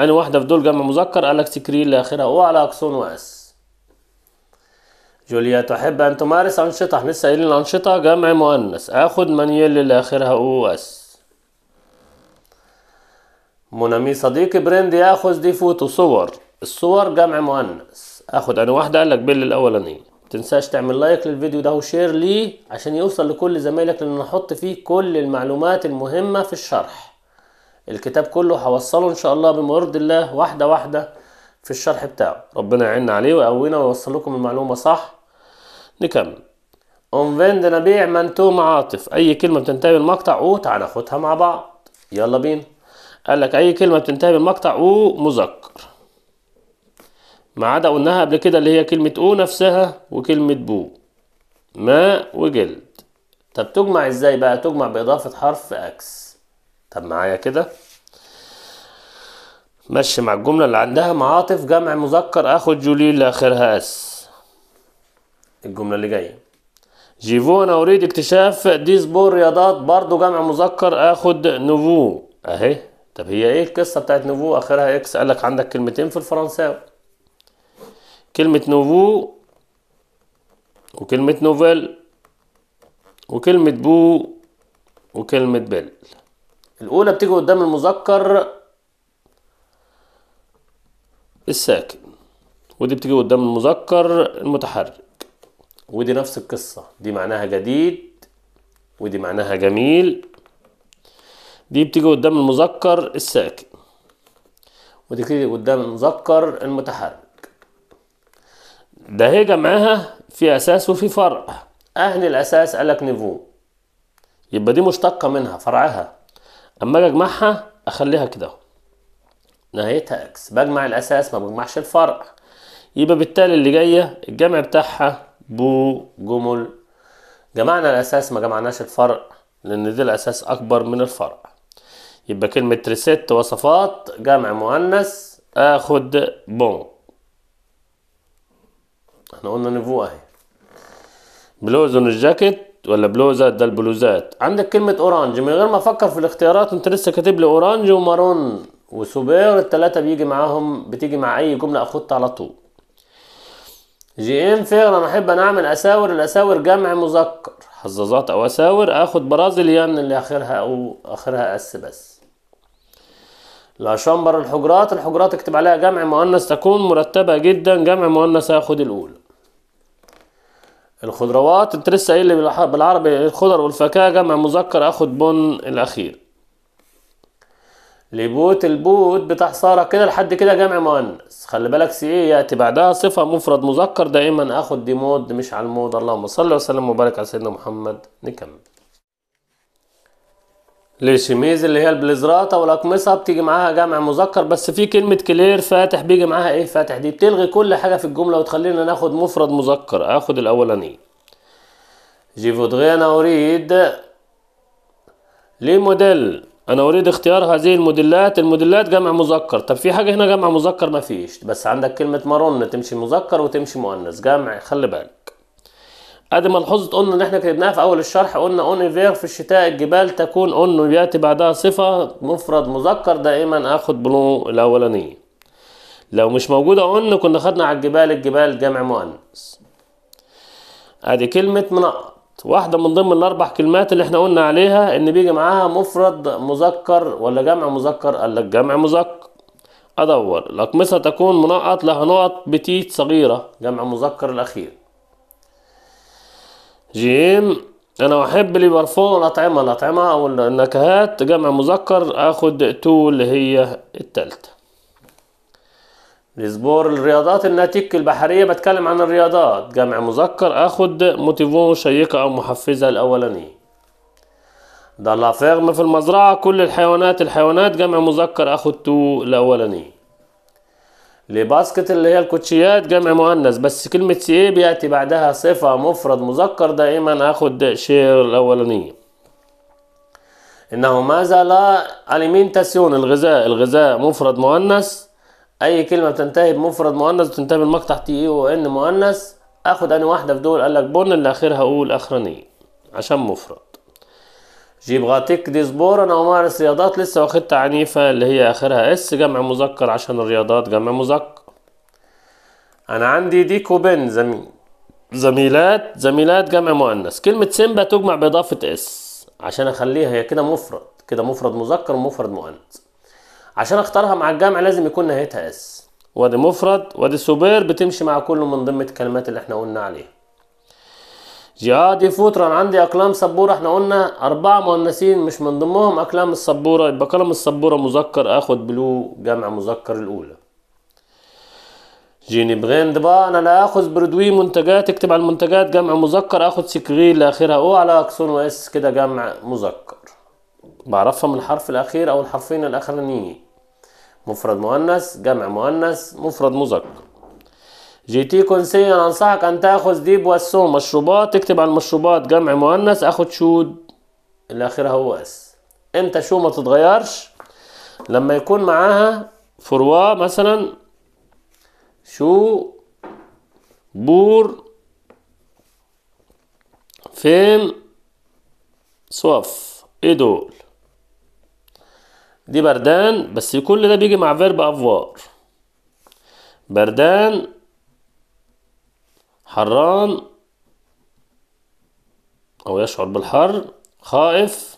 Speaker 1: انا واحدة في دول جمع مذكر الكس كريل لاخرها او على اكسون واس جوليا تحب ان تمارس انشطة احنا لسه قايلين الانشطة جمع مؤنث اخد مانييل لاخرها او اس منامي صديقي براند ياخذ دي فوتو صور الصور جمع مؤنث اخد انا واحده قال لك بيل الاولانيه تنساش تعمل لايك للفيديو ده وشير ليه عشان يوصل لكل زمايلك لان هحط فيه كل المعلومات المهمه في الشرح الكتاب كله هوصله ان شاء الله بما يرضي الله واحده واحده في الشرح بتاعه ربنا يعيننا عليه ويقوينا ويوصل لكم المعلومه صح نكمل اون فيند نبيع منتوم عاطف اي كلمه بتنتهي بالمقطع او تعالى خدها مع بعض يلا بينا قال لك اي كلمه بتنتهي بالمقطع او مذكر ما عدا قلناها قبل كده اللي هي كلمه او نفسها وكلمه بو ماء وجلد طب تجمع ازاي بقى تجمع باضافه حرف اكس طب معايا كده مشي مع الجملة اللي عندها معاطف جمع مذكر اخد جوليل لاخرها اس الجملة اللي جاية جيفو انا اريد اكتشاف ديسبور رياضات برضو جمع مذكر اخد نوفو اهي طب هي ايه القصه بتاعت نوفو اخرها اكس قال لك عندك كلمتين في الفرنساوي كلمه نوفو وكلمه نوفيل وكلمه بو وكلمه بل الاولى بتيجي قدام المذكر الساكن ودي بتيجي قدام المذكر المتحرك ودي نفس القصه دي معناها جديد ودي معناها جميل دي بتيجي قدام المذكر الساكن ودي بتيجي قدام المذكر المتحرك ده هي جمعها في أساس وفي فرع أهل الأساس قالك نيفو يبقى دي مشتقة منها فرعها أما أجي أجمعها أخليها كده نهايتها إكس بجمع الأساس ما بجمعش الفرع يبقى بالتالي اللي جاية الجمع بتاعها بو جمل جمعنا الأساس ما جمعناش الفرع لأن دي الأساس أكبر من الفرع يبقى كلمة ريسيت وصفات جمع مؤنث اخد بون احنا قلنا نيفو اهي بلوز الجاكيت ولا بلوزة ده البلوزات عندك كلمة اورانج من غير ما افكر في الاختيارات انت لسه كاتب لي اورانج ومارون وسوبير التلاتة بيجي معاهم بتيجي مع اي جملة اخدت على طول جي ام فير انا احب ان اعمل اساور الاساور جمع مذكر حظاظات او اساور اخد برازيليان اللي اخرها او اخرها اس بس الأشمر الحجرات الحجرات اكتب عليها جمع مؤنث تكون مرتبة جدا جمع مؤنث هاخد الأولى الخضروات انت لسه قايل بالعربي الخضر والفاكهة جمع مذكر اخد بن الأخير لبوت البوت بتاع سارة كده لحد كده جمع مؤنث خلي بالك سي ايه يأتي بعدها صفة مفرد مذكر دائما اخد دي مود مش على المود اللهم صل وسلم وبارك على سيدنا محمد نكمل الشميز اللي هي البليزراته والاقمصه بتيجي معاها جمع مذكر بس في كلمه كلير فاتح بيجي معاها ايه فاتح دي بتلغي كل حاجه في الجمله وتخلينا ناخد مفرد مذكر اخد الاولاني جي فودغي انا اريد ليه موديل انا اريد اختيار هذه الموديلات الموديلات جمع مذكر طب في حاجه هنا جمع مذكر مفيش بس عندك كلمه مارون تمشي مذكر وتمشي مؤنث جمع خلي بالك ادي ملحوظه قلنا ان احنا كتبناها في اول الشرح قلنا اونيفير في الشتاء الجبال تكون اون وياتي بعدها صفه مفرد مذكر دائما اخد بلو الاولانيه لو مش موجوده اون كنا خدنا على الجبال الجبال جمع مؤنث ادي كلمه منقط واحده من ضمن الاربع كلمات اللي احنا قلنا عليها ان بيجي معاها مفرد مذكر ولا جمع مذكر قال لك جمع مذكر ادور الاقمصه تكون منقط لها نقط بتيت صغيره جمع مذكر الاخير جيم انا احب ليفربول الاطعمه الاطعمه او النكهات جمع مذكر اخد تو اللي هي التالتة السبور الرياضات الناتيك البحريه بتكلم عن الرياضات جمع مذكر اخد موتيفون شيقه او محفزه الاولانيه دالافيرم فيرم في المزرعه كل الحيوانات الحيوانات جمع مذكر اخد تو الاولانيه لباسكت اللي هي الكوتشيات جمع مؤنث بس كلمة سي إيه بيأتي بعدها صفة مفرد مذكر دائما أخد شير الأولانية إنه ماذا لا أليمنتاسيون الغذاء الغذاء مفرد مؤنث أي كلمة بتنتهي بمفرد مؤنث بتنتهي بالمقطع تي إي ان مؤنث آخد أنا واحدة في دول قال لك بن اللي آخرها أقول أخرانية عشان مفرد جيب غاتيك دي زبور انا عمار الرياضات لسه واخدتها عنيفة اللي هي اخرها اس جمع مذكر عشان الرياضات جمع مذكر انا عندي ديكو بن زميل زميلات زميلات جمع مؤنث كلمة سيمبا تجمع بإضافة اس عشان اخليها هي كده مفرد كده مفرد مذكر ومفرد مؤنث عشان اختارها مع الجمع لازم يكون نهايتها اس وادي مفرد وادي سوبر بتمشي مع كله من ضمن الكلمات اللي احنا قلنا عليها جهاد يفوت عندي أقلام سبورة احنا قلنا أربعة مؤنثين مش من ضمنهم أقلام السبورة يبقى قلم السبورة مذكر آخد بلو جمع مذكر الأولى جيني بغين بقى أنا لا آخذ بردوي منتجات اكتب على المنتجات جمع مذكر آخد سكغيل لآخرها أو على أكسون وإس كده جمع مذكر بعرفها من الحرف الأخير أو الحرفين الأخرانيين مفرد مؤنث جمع مؤنث مفرد مذكر جي تي كونسي انا انصحك ان تاخذ دي بواسو مشروبات تكتب على المشروبات جمع مؤنث اخد شود اللي اخرها هو اس انت شو ما تتغيرش لما يكون معاها فروا مثلا شو بور فيم صوف ايه دول دي بردان بس كل ده بيجي مع فيرب افوار بردان حران أو يشعر بالحر خائف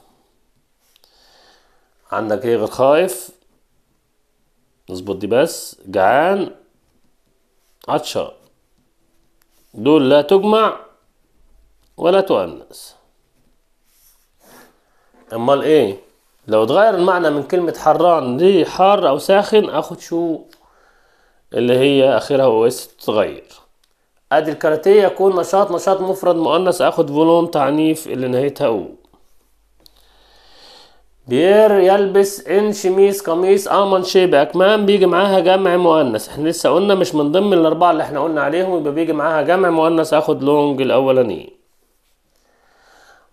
Speaker 1: عندك ايه غير خايف نظبط دي بس جعان عطشان دول لا تجمع ولا تؤنس امال ايه لو اتغير المعنى من كلمة حران دي حار او ساخن اخد شو اللي هي اخرها اس تتغير ادي الكاراتيه يكون نشاط نشاط مفرد مؤنث اخد فولون تعنيف اللي نهايتها او بيير يلبس ان شميس قميص امن شيب اكمام بيجي معاها جمع مؤنث احنا لسه قلنا مش من ضمن الاربعه اللي احنا قلنا عليهم يبقى بيجي معاها جمع مؤنث اخد لونج الاولاني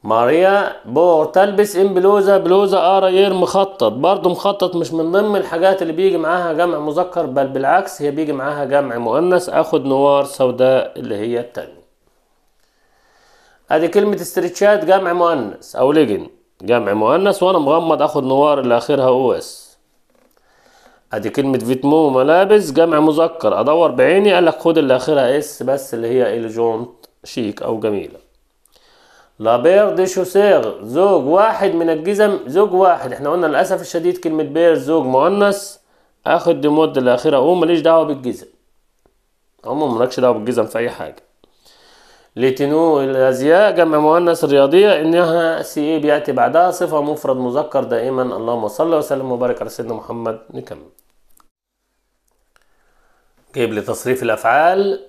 Speaker 1: ماريا بور تلبس ان بلوزه بلوزه اراير مخطط برضو مخطط مش من ضمن الحاجات اللي بيجي معاها جمع مذكر بل بالعكس هي بيجي معاها جمع مؤنث اخد نوار سوداء اللي هي التانية ادي كلمة استرتشات جمع مؤنث او ليجن جمع مؤنث وانا مغمض اخد نوار اللي اخرها او اس ادي كلمة فيتمو ملابس جمع مذكر ادور بعيني قالك خد اللي اخرها اس بس اللي هي الجونت شيك او جميلة لابير دي شوسير زوج واحد من الجزم زوج واحد احنا قلنا للأسف الشديد كلمة بير زوج مؤنث اخد دي مود الأخيرة أقوم ماليش دعوة بالجزم هم مالكش دعوة بالجزم في أي حاجة لتنو الأزياء جمع مؤنث الرياضية إنها سي اي بيأتي بعدها صفة مفرد مذكر دائما اللهم صل وسلم وبارك على سيدنا محمد نكمل لي لتصريف الأفعال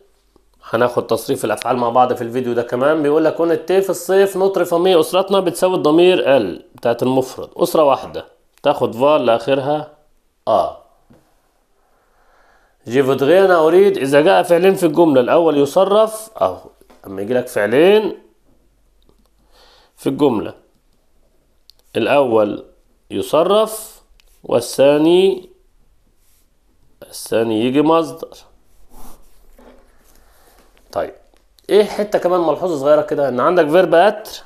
Speaker 1: هناخد تصريف الافعال مع بعض في الفيديو ده كمان بيقول لك كون الت في الصيف نطر فمي اسرتنا بتساوي الضمير ال بتاعت المفرد اسره واحده تاخد فار لاخرها اه جي فودغي انا اريد اذا جاء فعلين في الجمله الاول يصرف اهو اما يجي لك فعلين في الجمله الاول يصرف والثاني الثاني يجي مصدر طيب ايه حته كمان ملحوظه صغيره كده ان عندك فيرب اتر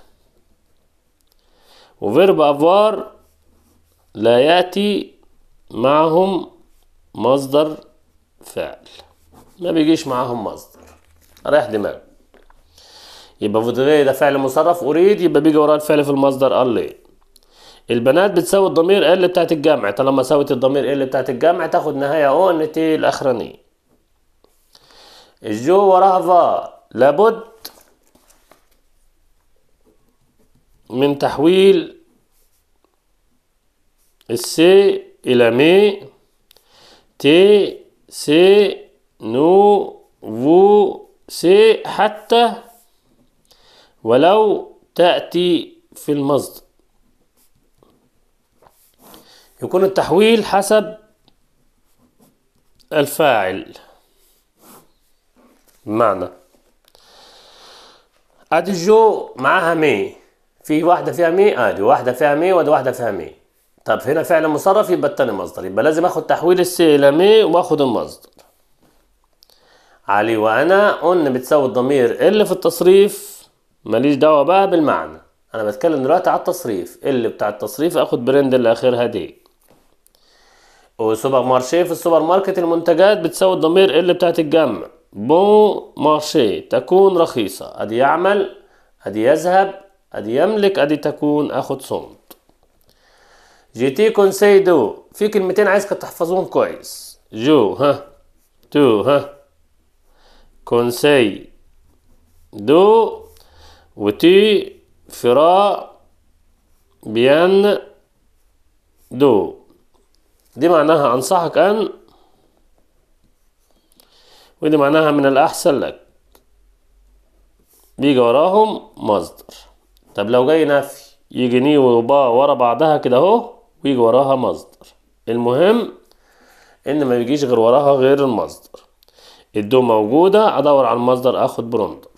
Speaker 1: وفيرب افوار لا ياتي معهم مصدر فعل ما بيجيش معاهم مصدر رايح دماغ يبقى فودغي ده فعل مصرف اريد يبقى بيجي وراه الفعل في المصدر ال البنات بتساوي الضمير ال بتاعت الجمع طالما ساوت الضمير ال بتاعت الجمع تاخد نهايه او تي الاخرانيه الجو ورهفة لابد من تحويل السي إلى مي تي سي نو فو سي حتى ولو تأتي في المصدر يكون التحويل حسب الفاعل معنى ادي الجو معاها مي في واحدة فيها مي ادي آه، واحدة فيها مي وادي واحدة فيها مي طب هنا فعل مصرف يبقى التاني مصدر يبقى لازم اخد تحويل السي الى مي واخد المصدر علي وانا قلنا بتساوي الضمير اللي في التصريف ماليش دعوة بقى بالمعنى انا بتكلم دلوقتي على التصريف اللي بتاع التصريف اخد برند اللي اخرها دي وسوبر مارشيه في السوبر ماركت المنتجات بتساوي الضمير اللي بتاعت الجمع بو مارشي تكون رخيصة أدي يعمل أدي يذهب أدي يملك أدي تكون أخد صمت جي تي كونسي دو في كلمتين عايزك تحفظهم كويس جو ها تو ها كونسي دو وتي فرا بيان دو دي معناها أنصحك أن ودي معناها من الأحسن لك بيجي وراهم مصدر طب لو جاي نفي يجي ني وبا ورا بعضها كده اهو ويجي وراها مصدر المهم ان ما بيجيش غير وراها غير المصدر الدو موجودة ادور على المصدر اخد برندر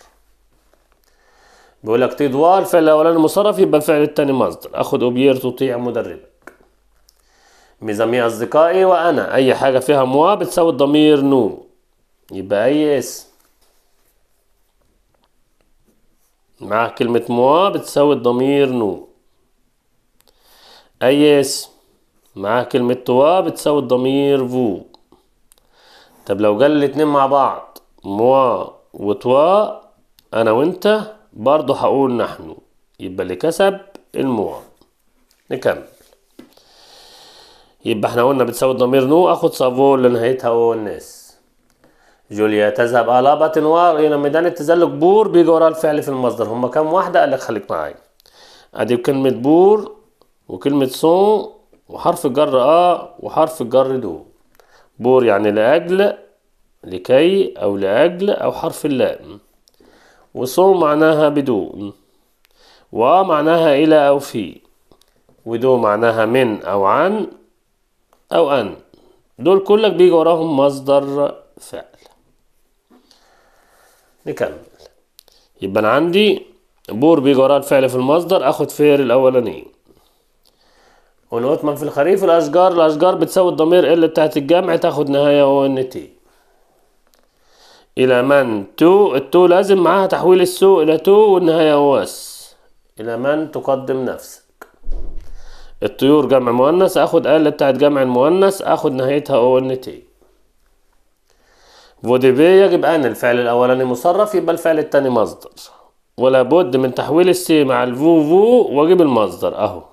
Speaker 1: بيقولك تدوار الفعل الاولاني مصرف يبقى الفعل التاني مصدر اخد اوبير تطيع مدربك ميزامي اصدقائي وانا اي حاجة فيها موا بتساوي الضمير نو يبقى أي اسم مع كلمة موا بتساوي الضمير نو أي اسم مع كلمة توا بتساوي الضمير فو طب لو جال الاتنين مع بعض موا وتوا أنا وأنت برضو هقول نحن يبقى اللي كسب الموا نكمل يبقى احنا قلنا بتساوي الضمير نو اخد سافول لنهايتها الناس جوليا تذهب على تنوار إلى ميدان التزلج بور بيجي وراه الفعل في المصدر هما كام واحدة قال لك خليك معايا أدي كلمة بور وكلمة سون وحرف الجر آ وحرف الجر دو بور يعني لأجل لكي أو لأجل أو حرف اللام وصو معناها بدون و معناها إلى أو في ودو معناها من أو عن أو أن دول كلك بيجي وراهم مصدر فعل نكمل يبقى أنا عندي بور بيجي وراه الفعل في المصدر آخد فير الأولاني ونوتمن في الخريف الأشجار الأشجار بتساوي الضمير ال بتاعت الجمع تاخد نهاية او ان تي إلى من تو التو لازم معاها تحويل السو إلى تو والنهاية واس إلى من تقدم نفسك الطيور جمع مؤنث آخد ال بتاعت جمع المؤنث آخد نهايتها او ان تي بي يجب أن الفعل الأولاني مصرف يبقى الفعل التاني مصدر ولا بد من تحويل السي مع الفو فو واجيب المصدر أهو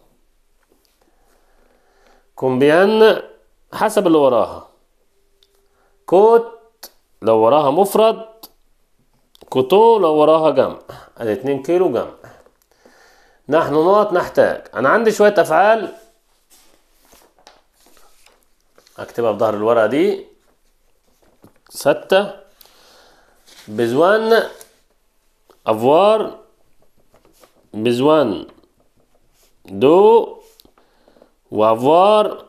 Speaker 1: كومبيان حسب اللي وراها كوت لو وراها مفرد كوتو لو وراها جمع ادي 2 كيلو جمع نحن نقط نحتاج انا عندي شويه افعال اكتبها في ظهر الورقه دي ستة بزوان أفوار بزوان دو وأفوار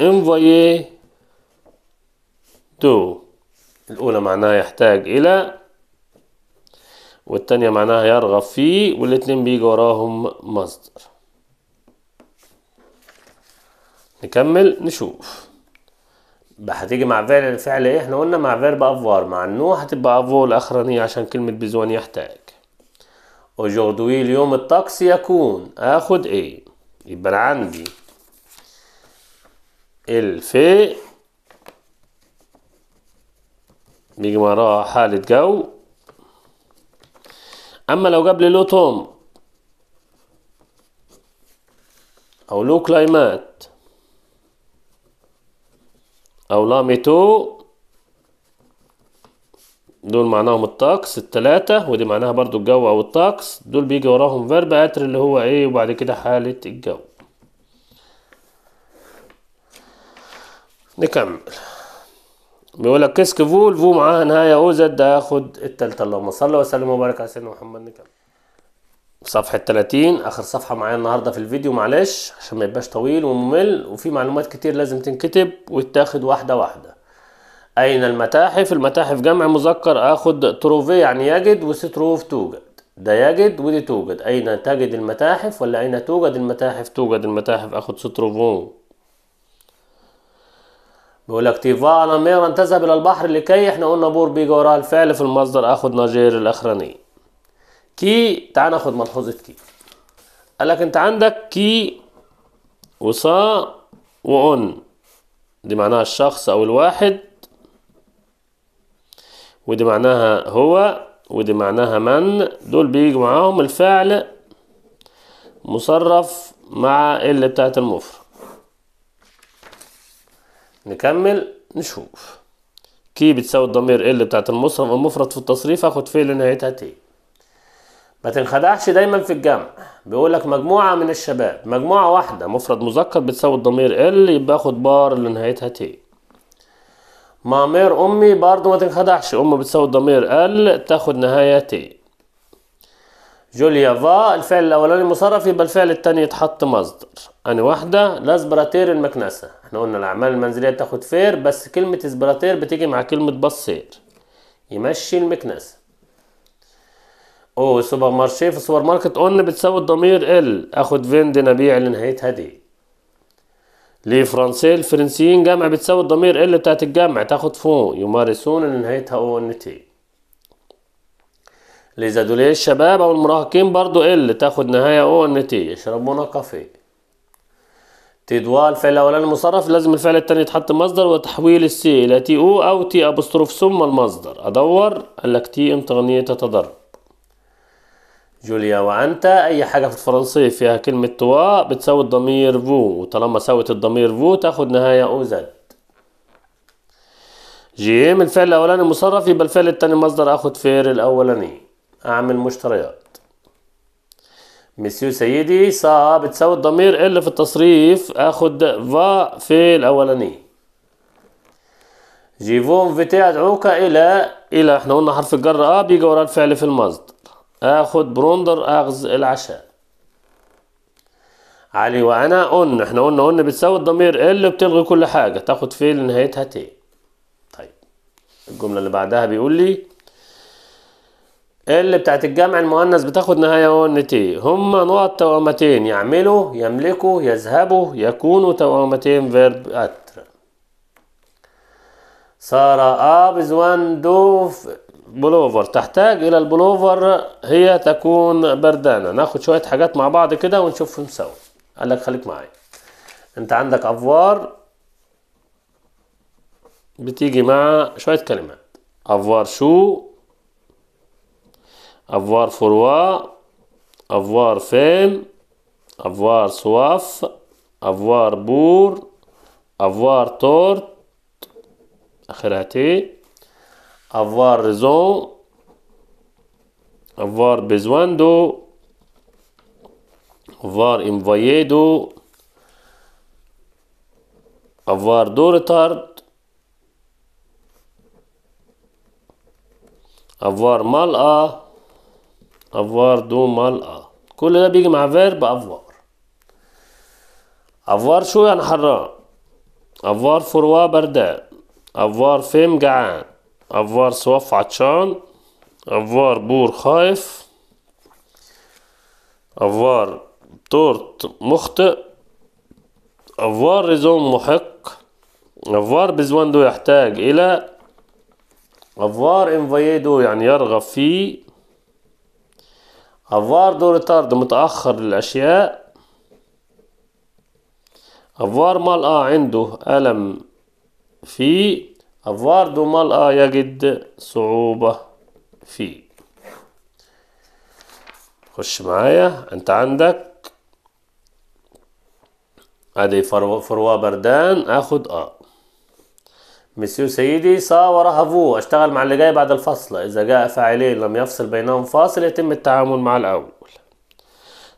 Speaker 1: انفوي envoyé الأولى معناها يحتاج إلى والتانية معناها يرغب فيه والاتنين بيجي وراهم مصدر نكمل نشوف هتيجي مع يعني فعل الفعل ايه احنا قلنا مع فيرب افوار مع النو هتبقى افو الاخرانية عشان كلمة بيزوان يحتاج اجوردوي اليوم الطقس يكون اخد ايه يبقى انا عندي الفي بيجي وراها حالة جو اما لو جاب لي لو توم او لو كلايمات أو لا تو دول معناهم الطقس التلاتة ودي معناها برضو الجو أو الطقس دول بيجي وراهم فيرب أتر اللي هو إيه وبعد كده حالة الجو نكمل بيقول لك كيسك فول فو معاها نهاية أو زد هاخد التالتة اللهم صل وسلم وبارك على سيدنا محمد نكمل صفحة 30 آخر صفحة معايا النهاردة في الفيديو معلش عشان ما يبقاش طويل وممل وفي معلومات كتير لازم تنكتب وتاخد واحدة واحدة أين المتاحف؟ المتاحف جمع مذكر آخد تروفي يعني يجد وستروف توجد ده يجد ودي توجد أين تجد المتاحف ولا أين توجد المتاحف؟ توجد المتاحف آخد ستروفون بيقول لك انا ميرا تذهب إلى البحر لكي احنا قلنا بور بيجا وراها الفعل في المصدر آخد ناجير الأخراني كي تعال ناخد ملحوظه كي قال لك انت عندك كي وصا وأون دي معناها الشخص أو الواحد ودي معناها هو ودي معناها من دول بيجي معاهم الفعل مصرف مع اللي بتاعت المفرد نكمل نشوف كي بتساوي الضمير اللي بتاعت المصرف المفرد في التصريف اخد فيه لنهايتها تي ما تنخدعش دايما في الجمع بيقول لك مجموعة من الشباب مجموعة واحدة مفرد مذكر بتساوي الضمير ال يبقى اخد بار اللي نهايتها تي مامير امي برضو ما تنخدعش ام بتساوي الضمير ال تاخد نهاية تي جوليا فا الفعل الاولاني مصرف يبقى الفعل التاني يتحط مصدر انا واحدة لازبراتير المكنسة احنا قلنا الاعمال المنزلية تاخد فير بس كلمة اسبراتير بتيجي مع كلمة بصير يمشي المكنسة او سوبر مارشي في السوبر ماركت اون بتساوي الضمير ال اخد فيند نبيع لنهايه هدي لي فرنسي الفرنسيين جمع بتساوي الضمير ال بتاعت الجمع تاخد فون يمارسون لنهايتها او ان تي لزادوليه الشباب او المراهقين برضو ال تاخد نهايه او ان تي يشربون كافي تدوال فعل الاولاني المصرف لازم الفعل التاني يتحط مصدر وتحويل السي الى تي او او تي ابوستروف ثم المصدر ادور قال لك تي انترنيه تتدرج جوليا وأنت أي حاجة في الفرنسية فيها كلمة توا بتساوي الضمير فو وطالما ساوت الضمير فو تاخد نهاية أو زد جيم الفعل الأولاني مصرف يبقى الفعل التاني مصدر آخد فير الأولاني أعمل مشتريات مسيو سيدي سا بتساوي الضمير ال في التصريف آخد فا في الأولاني جيفون فيتي أدعوك إلى إلى إحنا قلنا حرف الجر أ بيجي وراه الفعل في المصدر اخد بروندر اخذ العشاء علي وانا قلنا احنا قلنا قلنا بتساوي الضمير ال بتلغي كل حاجه تاخد فيل نهايتها تي طيب الجمله اللي بعدها بيقول لي ال بتاعت الجمع المؤنث بتاخد نهايه اون تي هما نقط توأمتين يعملوا يملكوا يذهبوا يكونوا توأمتين فيرب اتر سارة ابز وان دوف بلوفر تحتاج الى البلوفر هي تكون بردانة ناخد شوية حاجات مع بعض كده ونشوفهم سوا قال لك خليك معايا انت عندك افوار بتيجي مع شوية كلمات افوار شو افوار فروا افوار فين افوار سواف افوار بور افوار تورت اخرها تي avoir raison, avoir besoin de, avoir envoyé de, avoir de retard, avoir mal à, avoir de mal à. كل ده بيجي مع فيرب افوار افوار شو يعني حرام؟ افوار فروا بردان. افوار فيم جعان. افوار سواف عطشان افوار بور خايف افوار تورت مخطئ افوار ريزون محق افوار بزواندو يحتاج الى افوار انفايدو يعني يرغب فيه افوار دو ريتارد متأخر للأشياء افوار مال اه عنده ألم فيه مال ملأ يجد صعوبة فيه خش معايا انت عندك ادي فروا, بردان اخد اه مسيو سيدي سا وراها فو اشتغل مع اللي جاي بعد الفصل اذا جاء فاعلين لم يفصل بينهم فاصل يتم التعامل مع الاول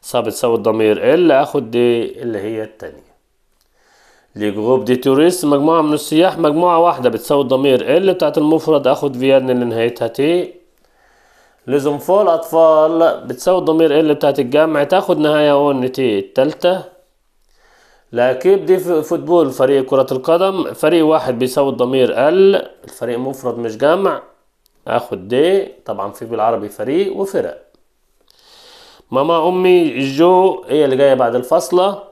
Speaker 1: سا بتساوي الضمير ال اخد دي اللي هي التانية لجروب دي توريست مجموعة من السياح مجموعة واحدة بتساوي الضمير ال بتاعت المفرد اخد فيان اللي نهايتها تي لازم فول اطفال بتساوي الضمير ال بتاعت الجمع تاخد نهاية اون تي التالتة لأكيب دي فوتبول فريق كرة القدم فريق واحد بيساوي الضمير ال الفريق مفرد مش جمع اخد دي طبعا في بالعربي فريق وفرق ماما امي جو هي اللي جايه بعد الفصله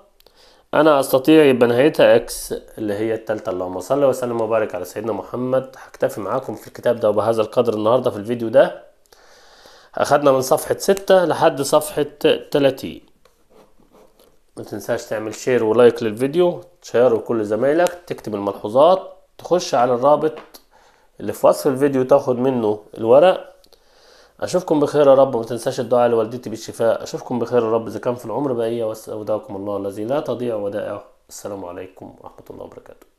Speaker 1: انا استطيع يبقى نهايتها اكس اللي هي التالتة اللهم صل وسلم وبارك على سيدنا محمد هكتفي معاكم في الكتاب ده وبهذا القدر النهاردة في الفيديو ده اخدنا من صفحة ستة لحد صفحة تلاتين ما تنساش تعمل شير ولايك للفيديو تشيره لكل زمايلك تكتب الملحوظات تخش على الرابط اللي في وصف الفيديو تاخد منه الورق اشوفكم بخير يا رب ما تنساش الدعاء لوالدتي بالشفاء اشوفكم بخير يا رب اذا كان في العمر بقيه واستودعكم الله الذي لا تضيع ودائعه السلام عليكم ورحمه الله وبركاته